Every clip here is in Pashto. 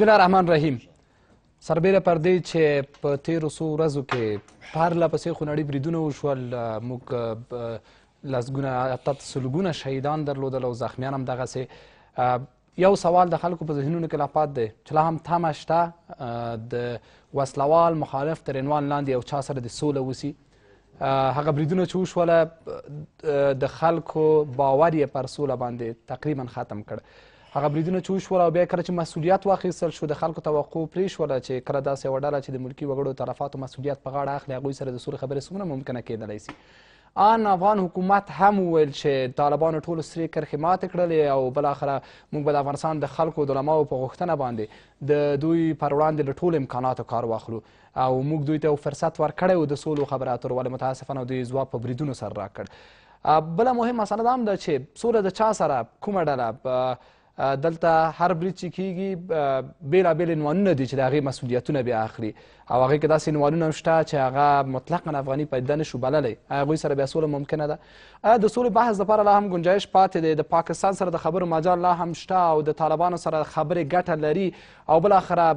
بسم الله الرحمن الرحیم سربیره پر دې چې په تیرو څو ورځو کې پرله پسې خونړي بریدونه وشول موږ لسګونه حتی سلګونه شهیدان درلودل او زخمیان هم دغسې یو سوال د خلکو په ذهنونو کې لا پات دی چې لا هم تمه شته د وسلوال مخالف تر عنوان لاندې یو چا سره د سوله وسي هغه بریدونه چې وشوله د خلکو باور یې پر سوله باندې تقریبا ختم کړ هغه بریدونه چې وشول او بیا کله چې مسؤلیت واخیستل شو د خلکو توقع پرې شوله چې کله داسې یوه ډله چې د ملکي وګړو طرفاتو مسؤلیت په غاړه اخلي هغوی سره د سولې خبرې څومره ممکنه کېدلی سي آن افغان حکومت هم وویل چې طالبانو ټولو سرې کرښې ماتې کړلې او بالاخره موږ به د افغانستان د خلکو د علماو په غوښتنه باندې د دوی پر وړاندې له ټولو امکاناتو کار واخلو او موږ دوی ته فرصت ورکړی و د سولو خبرې اترو ولې متاسفانه دوی ځواب په بریدونو سره راکړ بله مهم مسله دا هم ده چې سوله د چا سره کومه ډله دلته هر برید چې کیږي بیلابیل عنوانونه دي چې د هغې مسؤلیتونه بیا اخلي او هغې کې داسې عنوانونه هم شته چې هغه مطلقا افغاني پیدا نشو بللی هغوی سره بیا سوله ممکنه ده د سولې بحث دپاره لا هم گنجایش پاتې دی د پاکستان سره د خبرو مجال لا هم شته او د طالبانو سره خبرې ګټه لري او بالاخره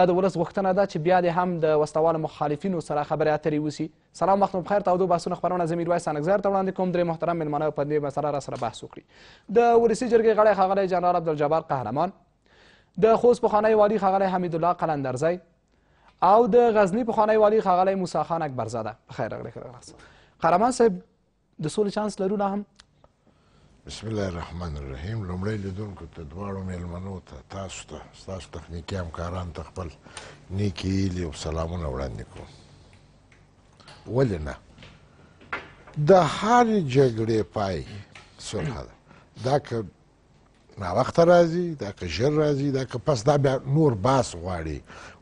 دا د ولس غوښتنه ده چې بیا دې هم د وسلوالو مخالفینو سره خبرې اترې وسي سلام وخت مو بخیر تاسو بحثونه خبرونه زمیر وای سانګزار ته وړاندې کوم درې محترم ملمانه په دې مسله را سره بحث وکړي د ولسی جرګې غړی ښاغلی جنرال عبدالجبار قهرمان د خوست پخوانی والي ښاغلی حمیدالله قلندرزی او د غزنی په خانه والی خغلی موسی خان اکبرزاده په خیر راغلی قهرمان صاحب د سولې چانس لرو نه هم بسم الله الرحمن الرحیم لومړی لیدونکو ته دواړو میلمنو ته تاسو ته ستاسو تخنیکي همکاران ته خپل نیکې هیلې او سلامونه وړاندې کوم ولې نه د هرې جګړې پای صلح ده دا که ناوخته راځي دا که ژر راځي دا که پس دا بیا نور باس غواړي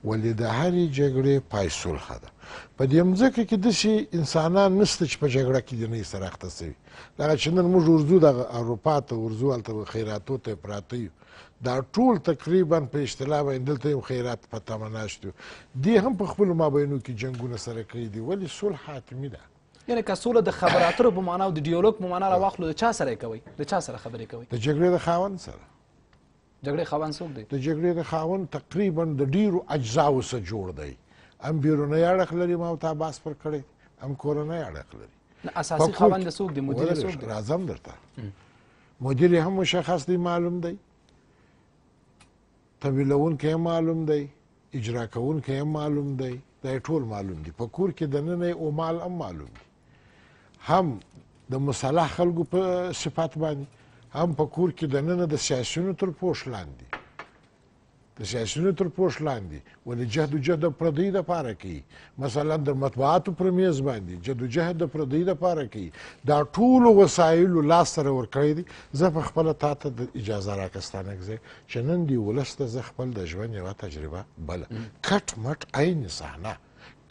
ولې د هرې جګړې پای صلح ده په دې مځکه کې داسې انسانان نسته چې په جګړه کې دنۍ سره اخته سوي دغه چې نن موږ ورځو دغه اروپا ته ورځو هلته خیراتو ته پراته یو دا ټول تقریبا په اصطلاح باندې دلته یو خیرات په تمه ناشت یو دې هم په خپلو مابینو کې جنګونه سره کړي دي ولې صلح حتمي ده یعنې که سوله د خبرو اترو په معنا او د ډیالوګ په معنا راواخلو د چا سره یې کوئ د چا سره خبرې کوئ د جګړې د خاوند سره جګړې خاوند څوک دی د جګړې د خاوند تقریبا د ډیرو اجزاو سره جوړ دی ام بیرونی اړخ لري ما او ته باس پر کړی ام کورنۍ اړخ لري اساسي خاوند څوک دی مدیر څوک دی راځم درته مدیر هم مشخص دی معلوم دی تمویلون کې معلوم دی اجرا کون کې معلوم دی دا ټول معلوم دي په کور کې د نننې او مال هم معلوم دي هم د مصالح خلکو په صفات باندې هم په کور کې د نن د سیاسيونو تر پوش لاندې د سیاسيونو تر پوش لاندې ولې جهد جهد پردی د پاره کوي مثلا د مطبوعاتو پر میز باندې جهد جهد پردی د پاره کوي دا ټول وسایل لاس سره ورکړي دي زه په خپل تاته د اجازه راکستانه کې چې نن دی ولسته زه خپل د ژوند یو تجربه بل کټ مټ عین صحنه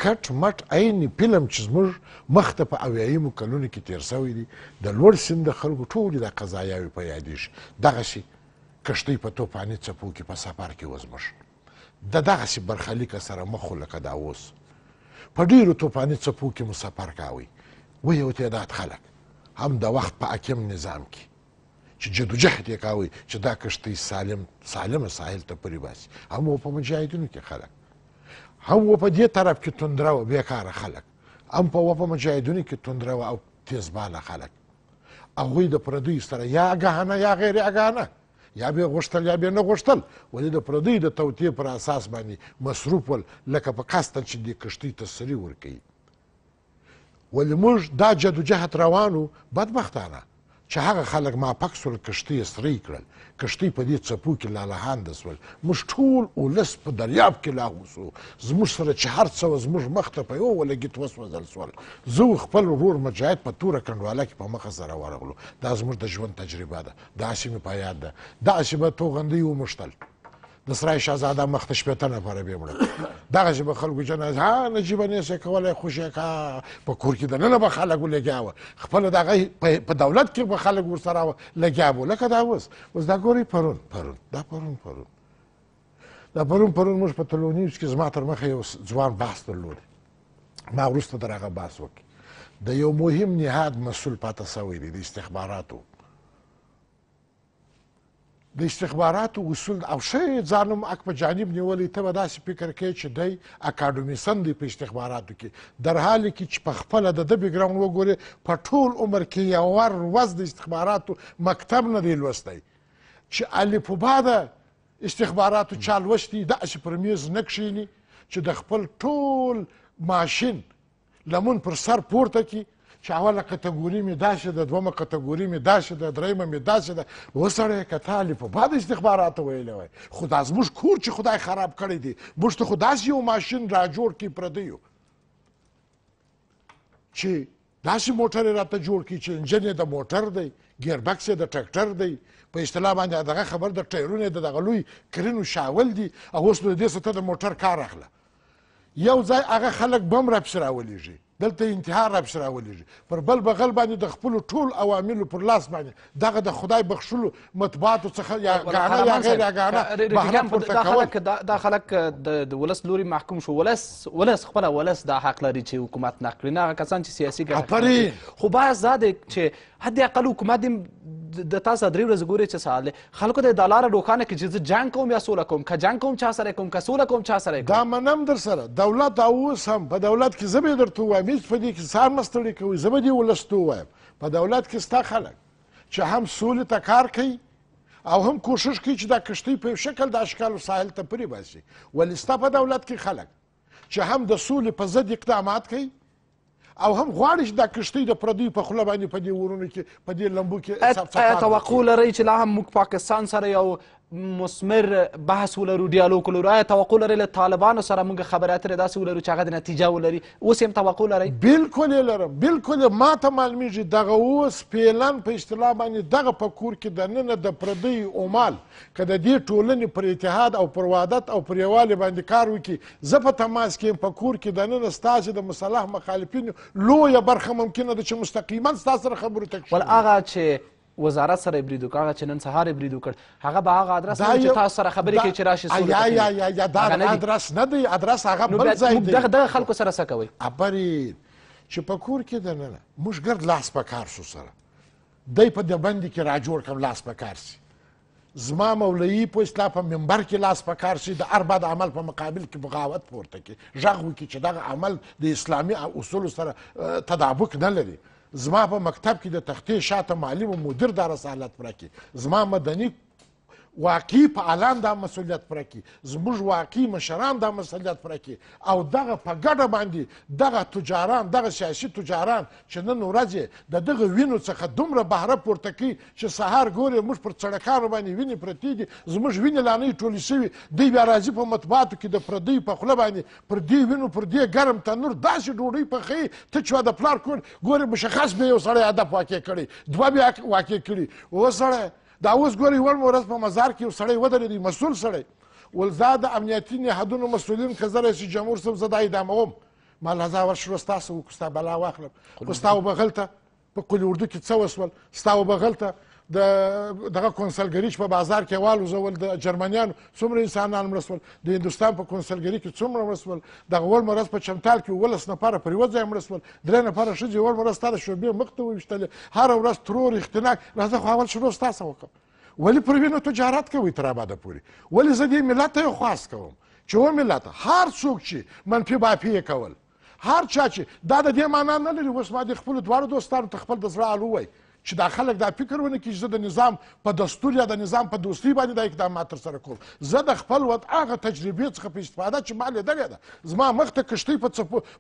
کټ مټ عیني فلم چې زموږ مخته په اویایمو کلونو کې تیر سوی دی د لوړ سیند د خلکو ټولې دا قضایاوې په یادېږي دغسې کښتۍ په توپاني څپو کې په سفر کې وزموږ د دغسې برخلیکه سره مخ خو لکه دا اوس په ډېرو توپاني څپو کې مو سفر کوئ وی یو تعداد خلک هم د وخت په حکم نظام کې چې جدوجهد یې کاوه چې دا کښتۍ سالم سالمه ساحل ته پرې باسي هم په مجاهدینو کې خلک هم و په دې طرف کې تندره و بېکاره خلک هم په و په مجاهدینو کې تندره وه او تیزباله خلک هغوی د پردیو سره یا اګاهنه یا غیر اګاهنه یا به غوښتل یا به نه غوښتل ولې د پردیو د توطیې پر اساس باندې مصروف ول لکه په قصدن چې دې کښتۍ تسلي ورکوي ولې موږ دا جدوجهد روانو بدبختانه چې هغه خلک ماپک سول کښتۍ سرۍ کړل کښتۍ په دې څپو کې لالهانده سول موږ ټول ولس په دریاب کې لاهو سو زموږ سره چې هر څه وه زموږ مخ ته په یو ولګېد وسوځل سول زه خپل ورور مجاهد په توره کنډواله کې په مخه سره ورغلو دا زموږ د ژوند تجربه ده داسې مې په یاد ده داسې به توغندۍ وموښتل د سرای شهزاده مخ ته شپېته نفره به یې وړل دغه چې به خلکو جنازه ها نجیبه نسې کولی خوشې کا په کور کې دننه به خلک لګیا وه خپله د هغه په دولت کې به خلک ورسره لګیا وو لکه دا اوس اوس دا ګورئ پرون پرون دا پرون پرون دا پرون پرون موږ په تلونیوس کې زما تر مخه یو ځوان بحث درلود ما وروسته در هغه بحث وکړ د یو مهم نهاد مسول پاتې سوی دی د استخباراتو د استخباراتو اصول او ښه یې ځانم اک په جانب نیولی ته به داسې فکر کوې چې دی اکاډمیسن دی په استخباراتو کې در حالې کې چې په خپله د ده بیګراوند وګورې په ټول عمر کې یو ور وز د استخباراتو مکتب نه دی لوستی چې الفبا د استخباراتو چا لوستي داسې پر میز نه کښیني چې د خپل ټول ماشین لمون پر سر پورته کړي چې اوله کټګوري مې داسې ده دومه کټګوري مې داسې ده درېیمه مې داسې ده وسړی که تالې په بد استخباراتو ویلی وای خو دا زموږ کور چې خدای خراب کړی دی موږ ته خو داسې یو ماشین را جوړ کړي پردیو چې داسې موټر یې راته جوړ کړي چې انجن یې د موټر دی ګیربکس یې د ټرکټر دی په اصطلاح باندې دغه خبر د ټایرونو د دغه لوی کرینو شاول دي او اوس نو دې ته د موټر کار اخله یو ځای هغه خلک بم را پسې راولېږي دلته انتها راپسې راولېږي پر بل بغل باندې د خپلو ټول عواملو پر لاس باندې دغه د خدای بخښلو مطبوعاتو څخه یا ګاڼه یا غیر ګاڼه بهره پورته کول دا خلک د ولس لوري محکوم شو ولس ولس خپله ولس دا حق لري چې حکومت نقد کړي نه هغه کسان چې سیاسي ګټه خو باز دا دی چې حد اقل حکومت د تا سره درې ورځې ګوري چې څه حال دی خلکو ته دا لاره روښانه کړي چې زه جنګ کوم یا سوله کوم که جنګ کوم چا سره کوم که سوله کوم چا سره دا منم در سره دولت اوس هم په دولت کې زه به یې درته ووایم هېڅ په دې کې سار مه ستړی کوئ زه به دې ولس ته ووایم په دولت کې ستا خلک چې هم سولې ته کار کوي او هم کوشش کوي چې دا کشتۍ په یو شکل د اشکالو ساحل ته پرې باسي ولې ستا په دولت کې خلک چې هم د سولې په ضد اقدامات کوي او هم غواړي چې دا کښتۍ د پردیو په خوله باندې په دې ورونو کې په دې لمبو کې توقع لرئ چې لا هم موږ پاکستان سره یو مثمر بحث ولرو ډیالوګ ولرو آیا توقع لرئ له طالبانو سره موږ خبرې اترې داسې ولرو چې هغه د نتیجه ولري اوس هم توقع لرئ بلکل یې لرم بلکل ما ته معلومیږي دغه اوس پیلن په اصطلاح باندې دغه په کور کې دننه د پردی عمال که د دې ټولنې پر اتحاد او پر وحدت او پر یووالي باندې کار وکړي زه په تماس کې یم په کور کې دننه ستاسې د مصالح مخالفینو لویه برخه ممکنه ده چې مستقیما ستا سره خبرو تک ول هغه چې وزارت سره بریدو کړ هغه چې نن سهار بریدو کړ هغه به هغه ادرس چې تاسو سره خبرې کوي چې راشي سوري یا یا یا یا دا ادرس نه دی ادرس هغه بل ځای دی دغه دغه خلکو سره څه کوي ابرې چې په کور کې د نه موږ ګرد لاس په کار شو سره دی په د باندې کې را جوړ کړم لاس په کار سي زما مولوي په اصلاح په منبر کې لاس په کار شي د اربع د عمل په مقابل کې بغاوت پورته کړي غږ وکړي چې دغه عمل د اسلامي اصولو سره تدابق نه لري زما په مکتب کې د تختې شاته معلم و مدیر دا رسالت راکړي زما مدني واقعي فعالان دا مسؤلیت پوره کړي زموږ واقعي مشران دا مسؤلیت پوره کړي او دغه په ګډه باندې دغه تجاران دغه سیاسي تجاران چې نن ورځ یې د دغه وینو څخه دومره بهره پورته کوي چې سهار ګورې موږ پر سړکانو باندې وینې پرتې دي زموږ وینې لا نه ټولې شوي دوی بیا راځي په مطبوعاتو کې د پردیو په خوله باندې پر دې وینو پر دې ګرم تنور داسې ډوډۍ پخوي ته چې د پلار کور ګورې مشخص به یو سړی هدف واقع کړي دوه بیا واقع کړي اوس سړی دا اوس ګورئ ور ورځ په مزار کې یو سړی ودرېدی مسؤول سړی ول زه د امنیتي نهادونو مسؤلین که زه رئیس جمهور صاحب زه دا اداموم ما له ځا ورشو ستاسو وکړو ستا بلا واخلم خو ستا وبغلته په قول اردو کې څه وسول ستا وبغلته د دغه کنسلګری چې په بازار کې والوزول د جرمنیانو څومره انسانان مړه سول د هندوستان په کنسلګری کې څومره مړه سول دغه ول مرض په چمتال کې ولس نفره پر یوه ځای مړه سول درې نفره ښځې ول مرض تا د شعبې مخ ته وویشتلې هره ورځ ترور اختناق راځه خو اول شروع ستاسه وکړم ولې پر وینو تجارت کوئ تر اباده پورې ولې زه دې ملت ته یو خواست کوم چې و ملت هر څوک چې منفي باپي یې کول هر چا چې دا د دې معنا نه لري اوس ما د خپلو دواړو دوستانو ته خپل د زړه الو وایي چې دا خلک دا فکر ونه کړي چې زه د نظام په دستور یا د نظام په دوستۍ باندې دا اقدامات ترسره کوم زه د خپل وط هغه تجربې څخه په استفاده چې ما لیدلې ده زما مخ ته کښتۍ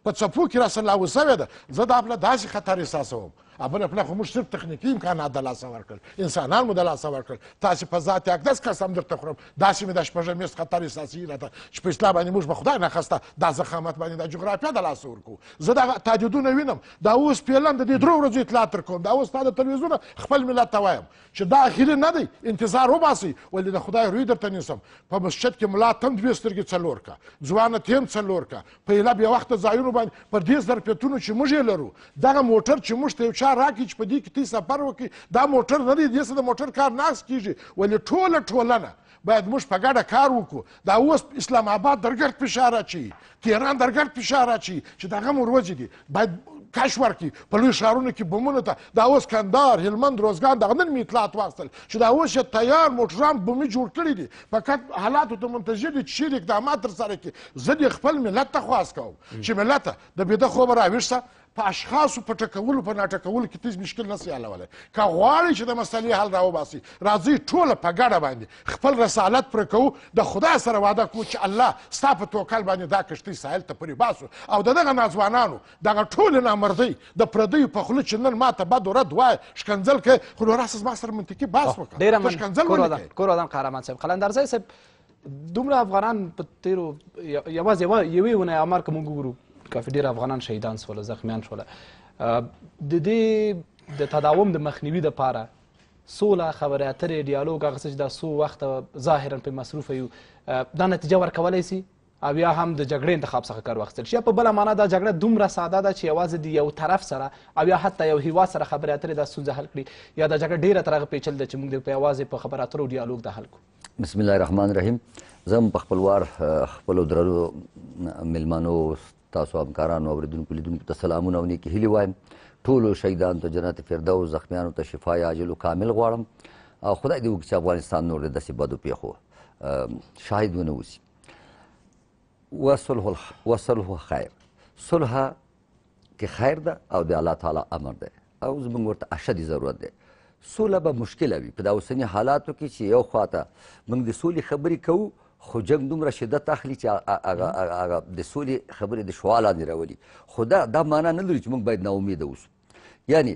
په څپو کې راسره لاوه سوې ده زه دا بله داسې خطر احساسوم بله پله خو موږ صرف تخنیکي امکانات د لاسه ورکړل انسانان مو د لاسه ورکړل تاسې په ذات اقدس قسم درته خورم داسې مې د شپږم میاشت خطر احساسوي راته چې په اسلام باندې موږ به خدای نخواسته دا زخامت باندې د جغرافیا د لاسه ورکړو زه دغه تهدیدونه وینم دا اوس پیلم د دې درو ورځو اطلاعات درکوم دا اوس تا د تلویزیون خپل ملت ته وایم چې دا اخري نه دی انتظار وباسئ ولې د خدای روی درته نیسم په مسجد کې ملا تم دوې سترګې څلور کړه ځوانه تیم څلور کړه په ایله بې وخته ځایونو باندې پر دې ظرفیتونو چې موږ یې لرو دغه موټر چې موږ ته یو چا کار راکړي چې په دې کې تی سفر وکړي دا موټر نه دی دې سره د موټر کار ناس کیږي ولې ټوله ټولنه باید موږ په ګډه کار وکړو دا اوس اسلام آباد درګرد فشار اچوي تهران درګرد فشار اچوي چې دغه مو ورځې دي باید کش ورکړي په لوی ښارونو کې بمونو ته دا اوس کندهار هلمند روزګان دغه نن مې اطلاعات واخیستل چې دا اوس یې تیار موټران بمې جوړ کړي دي فقط حالاتو ته منتظر دي چې شیر اقدامات ترسره کړي زه د خپل ملت ته خواست کوم چې ملت د بېده خوبه راویښ سه په اشخاصو په ټکولو په ناټکولو کې تیز مشکل نسي حلولی که غواړئ چې د مسلې حل راوباسئ راځئ ټوله په ګډه باندې خپل رسالت پرې کوو د خدای سره وعده کوو چې الله ستا په توکل باندې دا کښتۍ ساحل ته پرې باسو او د دغه ناځوانانو دغه ټولې نامردۍ د پردیو په خوله چې نن ماته بد ورد وایه شکنځل کوي خو نو راسه زما سره منطقي بحث وکړه ډېره مننه کور ودان قهرمان صاحب قلندرزی صاحب دومره افغانان په تیرو یوازې یوې اونۍ عمر که موږ وګورو کافي ډېر افغانان شهیدان شول زخمیان شول د دې د تداوم د مخنیوي لپاره سوله خبرې اترې ډیالوګ هغه څه چې دا څو وخته ظاهرا پرې مصروفه یو دا نتیجه ورکولی سي او یا هم د جګړې انتخاب څخه کار واخیستل شي په بله معنا دا جګړه دومره ساده ده چې یوازې د یو طرف سره او یا حتی یو هیواد سره خبرې اترې دا ستونزه حل کړي یا دا جګړه ډېره تر هغه پیچل ده چې موږ په یوازې په خبرو اترو ډیالوګ د حل کړو بسم الله الرحمن الرحیم زم په خپلوار خپلو درلو ملمانو تاسو همکارانو اوریدونکو لیدونکو ته سلامونه او نیکې هیلې وایم ټولو شهیدانو ته جنت فردوس زخمیانو ته شفا عاجل او کامل غواړم او خدای دې وکړي چې افغانستان نور داسې بدو پیښو شاهد ونه اوسي وصلح وصلح خیر صلح کې خیر ده او د الله تعالی امر ده او زموږ ورته اشدي ضرورت ده سوله به مشکله وي په دا اوسني حالاتو کې چې یو خواته موږ د سولې خبرې کوو خو جنگ دومره شدت اخلي چې هغه هغه د سولې خبرې د شعاع لاندې راولي خو دا دا معنا نه لري چې موږ باید ناامیده اوسو یعنی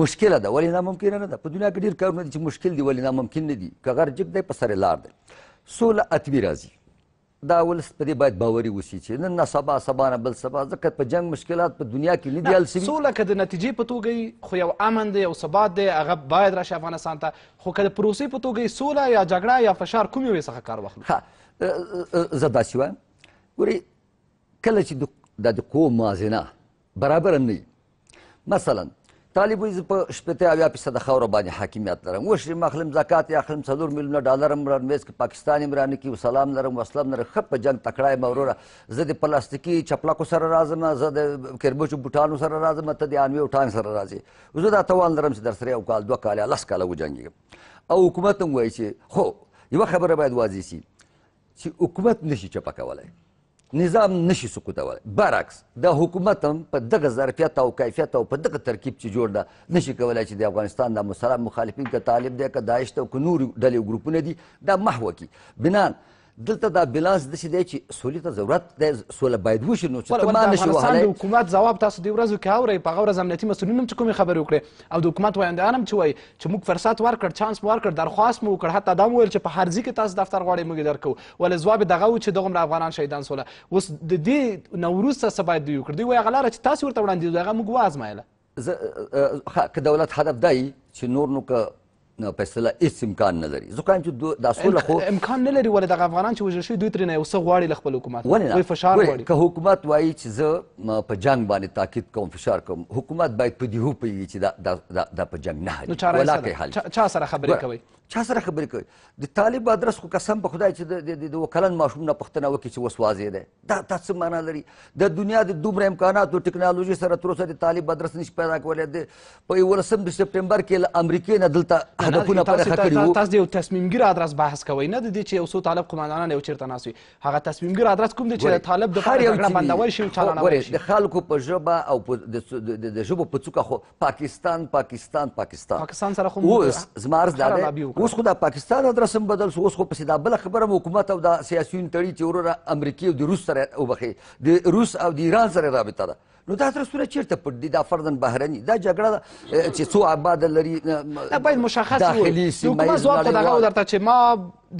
مشکله ده ولې ناممکنه نه ده په دنیا کې ډېر کارونه دي چې مشکل دي ولې ناممکن نه دي که غر جګ دی په سر لار دی سوله اتمي راځي دا ولس په دې باید باوري وسی چې نن نه سبا سبا نه بل سبا ځکه په جنگ مشکلات په دنیا کې نه دی حل شوي سوله که د نتیجې په توګه خو یو امن دی یو ثبات دی هغه باید راشي افغانستان ته خو که د پروسې په توګه سوله یا جګړه یا فشار کوم یوې څخه کار واخلو زه داسې وایم ګورې کله چې د قوم موازنه برابره نه مثلا طالبویز په شپته اویا فیصده خاوره باندې حاکمیت لرم وشرم اخلم زکات یا اخلم څلور میلیونه ډالر هم رانمیز کې پاکستان هم رانه کې وسلام لرم وسلم لرم ښه په جنګ تکړه یم وروره زه د پلاستیکي چپلکو سره راځم زه د کربوچو بوټانو سره راځم ته د انوي ټانک سره راځې زه دا توان لرم چې در سره یو کال دوه کال لس کاله وجنګېږم او حکومت هم وایي چې خو یوه خبره باید واضح شي چې حکومت نشي چپه کولی نظام نشي سقوطولی برعکس د حکومت هم په دغه ظرفیت او کیفیت او په دغه ترکیب چې جوړ ده نشي کولی چې د افغانستان د مسلم مخالفین که طالب دی که داعش ته او که نور ډلې ګروپونه دي دا محوه کړي بنان دلته دا بلانس داسې دی چې سولې ته ضرورت دی سوله باید وشي نو چې ته ما نشي وهلی د حکومت ځواب تاسو دې ورځو کې اورئ په هغه ورځ امنیتي مسؤلین هم چې کومې خبرې وکړې او د حکومت ویاندیان هم چې وایي چې موږ فرصت ورکړ چانس مو ورکړ درخواست مو وکړ حتی دا مو ویل چې په هرځي کې تاسو دفتر غواړئ موږ یې درکوو ولې ځواب یې دغه و چې دغومره افغانان شهیدان سوله اوس د دې نه وروسته څه باید دوی وکړي دوی وایي هغه لاره چې تاسو ورته وړاندې هغه موږ وازمایله که دولت هدف دی چې نور نو که نه فیصله هیڅ امکان نه لري ځکه چې دا سوله خو امکان نه لري ولې دغه افغانان چې وژل شوي دوی ترې نه یو څه غواړي له خپل حکومت دوی فشار غواړي که حکومت وایي چې زه په جنگ باندې تاکید کوم فشار کوم حکومت باید په دې وپوهېږي چې دا دا دا په جنګ نه حل چا سره خبرې کوي چا سره خبرې کوي د طالب ادرس خو قسم په خدای چې د وکلن ماشوم نه پوښتنه وکړي چې اوس واضح دی دا دا څه معنا لري د دنیا د دومره امکاناتو ټکنالوژي سره تر اوسه د طالب ادرس نشي پیدا کولی د په یولسم د سپټمبر کې له امریکې نه دلته هدفونه پراخه کړي وو تاسو د یو تصمیمګیر ادرس بحث کوئ نه د دې چې یو څو طالب قماندانان یو چیرته ناست وي هغه تصمیمګیر ادرس کوم دی چې طالب د هر بندول شي او چلانول شي د خلکو په ژبه او د ژبو په څوکه خو پاکستان پاکستان پاکستان پاکستان سره خو اوس زمارز دا دی اوس خو د پاکستان ادرس هم بدل شو اوس خو پسې دا بل خبره حکومت او د سیاسيون تړي چې وروره امریکای او د روس سره وبخي د روس او د ایران سره رابطه ده نو دا ترسونه چیرته پټ دي دا فردن بهرني دا جګړه چې څو اباد لري دا باید مشخص وي حکومت ځواب ته دغه درته چې ما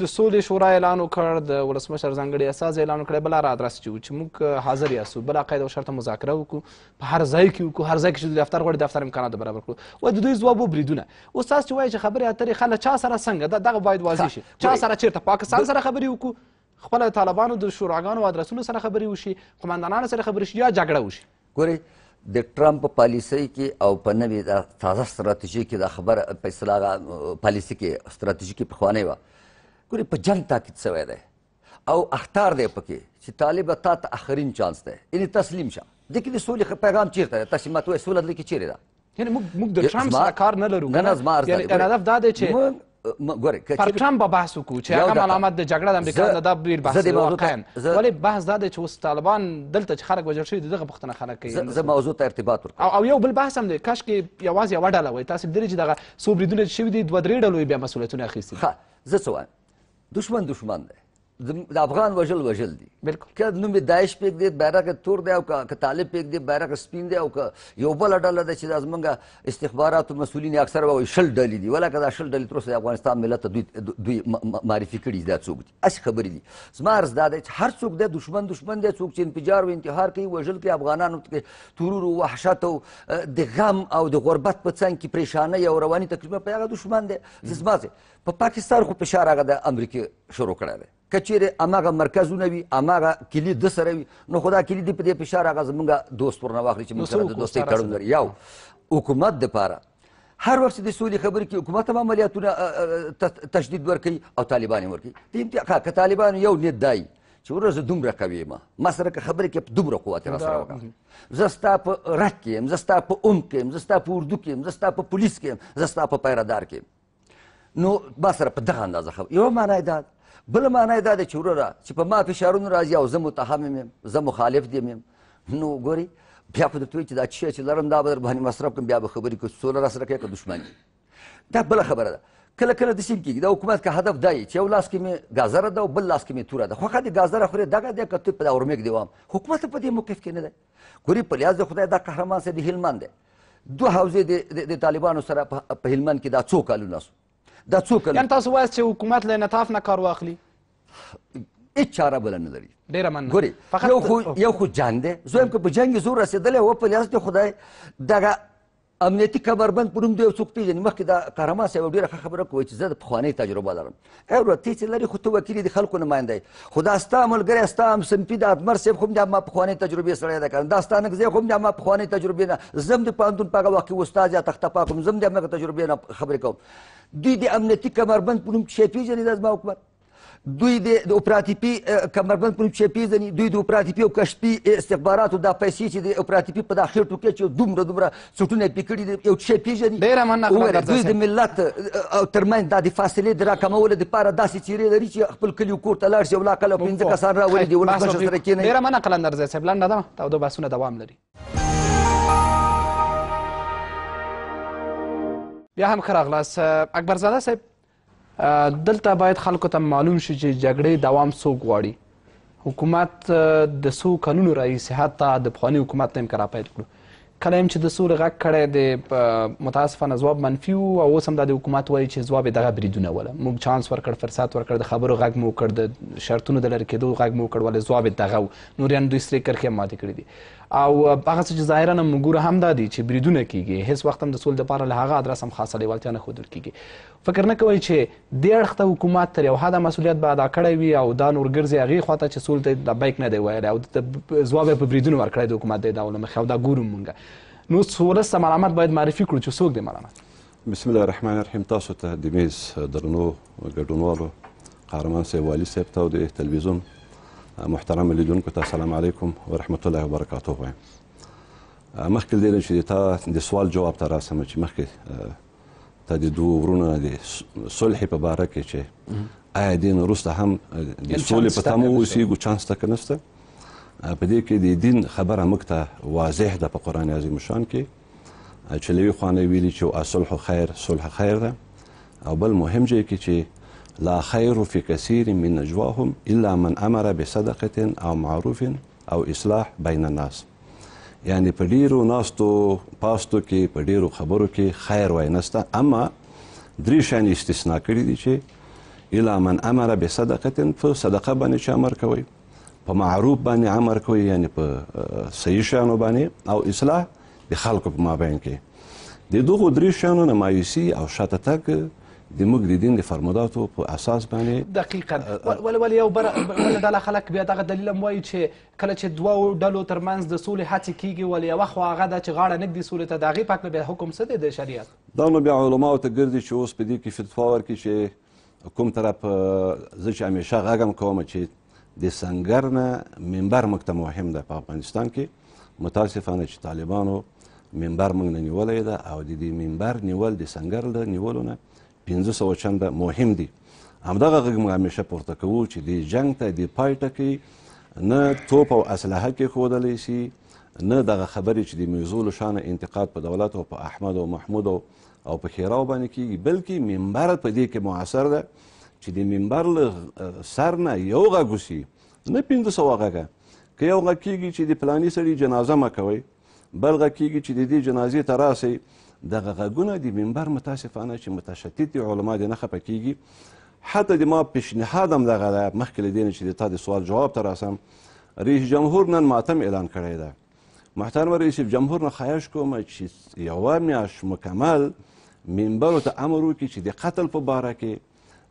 د سولې شورا اعلان وکړ د ولسمشر ځانګړي استاذ اعلان وکړ بل را ادرس چې چې موږ حاضر یاسو بل قاعده او شرط مذاکره وکړو په هر ځای کې وکړو هر ځای کې چې دفتر غوړي دفتر امکانات برابر کړو و د دوی ځواب وبریدونه اوس تاسو چې وایي چې خبرې اترې خلک چا سره څنګه دغه باید واضح شي چا سره چیرته پاکستان سره خبرې وکړو خپل طالبانو د شوراګانو او ادرسونو سره خبرې وشي قماندانانو سره خبرې شي یا جګړه وشي ګوري د ټرمپ پالیسي کې او په نوې د تازه ستراتیژي کې د خبر په اصلاح پالیسي کې ستراتیژي کې پخوانه و ګوري په جنگ تاکید سوی دی او اختار دی پکې چې طالب تا ته اخرین چانس دی یعنی تسلیم شه د کې د سولې پیغام چیرته دی تاسو ماته سولې کې چیرې ده یعنی موږ د ټرمپ سره کار نه لرو نه نه زما ارزه یعنی هدف دا دی چې ګوره پر ټرمپ به بحث وکړو چې هغه ملامت د جګړه د امریکا نه دا ډېر بحث دی واقعا ولې بحث دا دی چې اوس طالبان دلته چې خلک وژل شوي دي دغه پوښتنه خلک کوي زه موضوع ته ارتباط ورکوم او یو بل بحث هم دی کاشکې یوازې یوه ډله وای تاسو لیدلې چې دغه څو بریدونه شوي دي دوه درې ډلو بیا مسؤلیتونه اخیستي دي ښه زه څه وایم دښمن دښمن دی د افغان وژل وژل دي بالکل که نوم یې داعش پېږ دی بیرغ یې تور دی او که طالب پېږ دی بیرغ سپین دی او که یو بله ډله ده چې دا زمونږ استخباراتو مسؤلین اکثر وایي شل ډلې دي ولکه دا شل ډلې تر اوسه د افغانستان ملت ته دوی دوی معرفي کړي دا څوک دي هسې خبرې دي زما عرض دا دی چې هر څوک دی دښمن دښمن دی څوک چې انفجار او انتحار کوي وژل کوي افغانانو ترور او وحشت او د غم او د غربت په څنګ کې پریشانۍ او رواني تکلیفونه په هغه دښمن دی زما په پاکستان خو فشار هغه د امریکې شروع کړی دی که چیرې هماغه مرکزونه وي هماغه کلي ده سره وي نو خو دا کلي دې په دې فشار هغه زمونږ دوست ورنه واخلي چې موږ سره د دوستۍ تړون لري یو حکومت دپاره هر وخت چې د سولې خبرې کوي حکومت هم عملیاتونه تشدید ورکوي او طالبان یې ورکوي که طالبان یو نیت دای چې ورور زه دومره قوي یم ما سره که خبرې کې دومره قوت را سره وکړه زه ستا په رټ کې یم زه ستا په عمق کې یم زه ستا په اردو کې یم زه ستا په پولیس کې یم زه ستا په پیرهدار کې یم نو ما سره په دغه اندازه خبرې یوه معنا یې دا بل معنی دا ده چې وروره چې په ما فشارونه راځي او زه متهمم یم زه مخالف دیم یم نو ګوري بیا خو درته وایي چې دا څه چې لرم دا به در باندې مصرف کړم بیا به خبرې کوي سوله راسره کوي که دښمن دا بله خبره ده کله کله داسې کېږي د حکومت که هدف دا چې یو لاس کې مې ګازره ده او بل لاس کې مې توره ده خوښه دې ګازره خورې دغه دی که ته په دا ورمېږ دې وام حکومت په دې موقف کې نه دی ګوري په لحاظ د خدای دا قهرمان صاحب د هلمند دی دوه حوزې د طالبانو سره په هلمند کې دا څو کالونه سو دا څوک یعنې تاسو وایاست چې حکومت له انعطاف نه کار واخلي هیڅ چاره بله نه لري ډېره مننه ګورې یو خو یو خو جنګ دی زوی هم که په جنګ یې زور رسېدلی و په لحاظ د خدای دغه امنیتي کمربند په نوم دی یو څوک پیژني مخکې دا کارما صاحب ډېره ښه خبره کوي چې زه د پخوانۍ تجربه لرم ایوره ته چې لري خو ته وکیل د خلکو نماینده یې خو دا ستا ملګری ستا همصنفي د اتمر صاحب خو هم دا ما پخوانۍ تجربې سړی دی که دا ستا نږدې خو هم دا ما پخوانۍ تجربې نه زه هم د پوهنتون په هغه وخت کې استاد یا تخته پاک هم زه هم د همغه تجربې نه خبرې کوم دوی د امنیتي کمربند په نوم څه پیژني دا زما حکومت دوی د اپراتیپي کمربند په چې پیژني دوی د اپراتیپي او کشفي استخباراتو د پیسې چې د اپراتیپي په داخله ټوکې چې دومره دومره سټونه پکړي یو چې پیژني ډیر مننه دوی د ملت او ترمن د فاصله د راکمول د پاره داسې چیرې لري چې خپل کلیو کور ته لاړ شي او لا کله پنځه کسان راولي دی ولکه سره کېنه ډیر مننه قلندر زې صاحب لاندې ده او د بحثونه دوام لري بیا هم خراغلاس اکبر زاده صاحب دلته باید خلکو ته معلوم شي چې جګړې دوام څوک غواړي حکومت د څو کلونو راهیسې حتی د پخواني حکومت ته هم کرا پیل کړو کله هم چې د سولې غږ کړی د متاسفانه ځواب منفي و او اوس هم دا د حکومت وایي چې ځواب یې دغه بریدونه وله موږ چانس ورکړ فرصت ورکړ د خبرو غږ مو وکړ د شرطونو د لرې کېدو غږ مو وکړ ولې ځواب یې دغه و نور یعنې دوی سرې کرښې هم ماتې کړي دي او هغه څه چې ظاهرا موږ ګوره هم دا دي چې بریدونه کیږي هیڅ وخت هم د سولې لپاره له هغه ادرس هم خاصه لیوالتیا نه ښودل کیږي فکر نه کوئ چې دې اړخ ته حکومت تر یو حده مسؤلیت به ادا کړی وي او دا نور ګرځي هغې خوا ته چې سولې ته لبیک نه دی ویلی او ځواب یې په بریدونو ورکړی د حکومت د ادعو له مخې او دا ګورو موږ نو څورسته ملامت باید معرفي کړو چې څوک دی ملامت بسم الله الرحمن الرحیم تاسو ته د میز درنو ګډونوالو قهرمان صاحب والي صاحب ته او د تلویزیون محترم لیدونکو ته السلام علیکم ورحمت الله وبرکاته وایم مخکې دې چې تا د سوال جواب ته راسم چې مخکې ته د دوه ورونو د صلح په اړه کې چې آیا دین روسته هم د سولې په تمو اوسېږو چانس تک نشته په دې کې د دین خبره موږ ته واضح ده په قران عظیم شان کې چې لوی خوانه ویلي چې اصل خیر صلح خیر ده او بل مهم ځای کې چې لا خير في كثير من نجواهم إلا من أمر بصدقة أو معروف أو إصلاح بين الناس یعنی په ډیرو ناستو پاستو کې په ډیرو خبرو کې خیر وای نسته اما درې شان استثناء کړی دي چې الا من امر بصدقه فصدقه باندې چې امر کوي په معروف باندې امر کوي یعنی په صحیح شانو باندې او اصلاح د خلکو په مابین کې د دوه درې شانو نه مایوسی او شاته تک د موږ د دین د فرموداتو په اساس باندې دقیقا ول ول یو بر ول د خلک بیا دغه دلیل هم وایي چې کله چې دوه ډلو ترمنځ د سولې هڅې کیږي ول یو خو هغه د چې غاړه نګدي سولې ته دغه پاک به حکم څه دی د شریعت دا نو بیا علماو ته ګرځي چې اوس په دې کې فتوا ورکړي چې کوم طرف زه چې همیشه غږم کوم چې د سنگر نه منبر مکتب مهم ده په افغانستان کې متاسفانه چې طالبانو منبر موږ نه نیولې ده او د دې منبر نیول د سنگر له نیولو نه 1500 چنده مهم دي همدغه غږ موږ همیشه پورته کوو چې دې جنګ ته دې پای ټکی نه توپ او اسلحه کې ښودلی شي نه دغه خبرې چې د میزو له شانه انتقاد په دولت او په احمد او محمود او په ښیراو باندې کېږي بلکې منبر په دې کې معاصر ده چې د منبر له سر نه یو غږ وشي نه پنځه سوه غږه که یو غږ کېږي چې د فلاني سړي جنازه مه کوئ بل غږ کېږي چې د دې جنازې ته راسئ دغه غږونه د منبر متاسفانه چې متشدد دي علما دې نه خفه کیږي حتی د ما پیشنهاد هم دغه ده مخکې له دې نه چې د تا د سوال جواب ته راسم رئیس جمهور نن ماتم اعلان کړی ده محترم رئیس جمهور نه خواهش کوم چې یوه میاشت مکمل منبرو ته امر وکړي چې د قتل په باره کې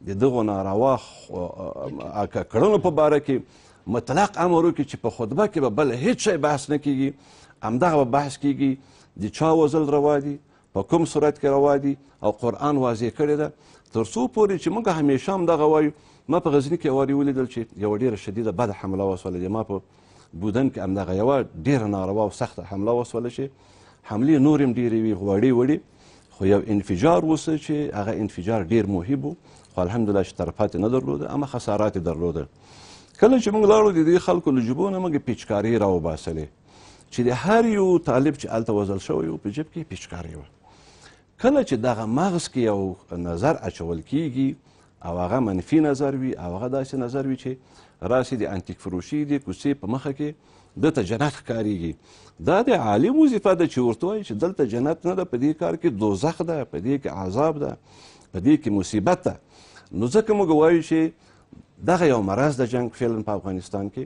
د دغو ناروا کړنو په باره کې مطلق امر وکړي چې په خطبه کې به بل هیڅ شی بحث نه کیږي همدغه به بحث کیږي د چا وزل روا دي په کوم صورت کې روا دي او قرآن واضح کړی ده تر څو پورې چې موږ همیشه هم دغه وایو ما په غزني کې واري ولیدل چې یوه ډېره شدیده بده حمله وسوله دي ما په بودن کې همدغه یوه ډېره ناروا او سخته حمله وسوله چې حملې نور هم ډېرې وي وړې وړې خو یو انفجار وسه چې هغه انفجار ډېر مهم و خو الحمدلله چې طرفات یې نه درلوده اما خسارات یې درلوده کله چې موږ لاړو د دې خلکو له جبو نه موږ پیچکارۍ راوباسلې چې د هر یو طالب چې هلته وزل شوی و په جیب کې پیچکارۍ وه کله چې دغه مغز کې یو نظر اچول کیږي او هغه منفي نظر وي او هغه داسې نظر وي چې راسي د انتیک فروشي د کوڅې په مخه کې دته جنت ښکارېږي دا د عالم وظیفه ده چې ورته وایي چې دلته جنت نه ده په دې کار کې دوزخ ده په دې کې عذاب ده په دې کې مصیبت ده نو ځکه موږ وایو چې دغه یو مرض د جنگ فعلا په افغانستان کې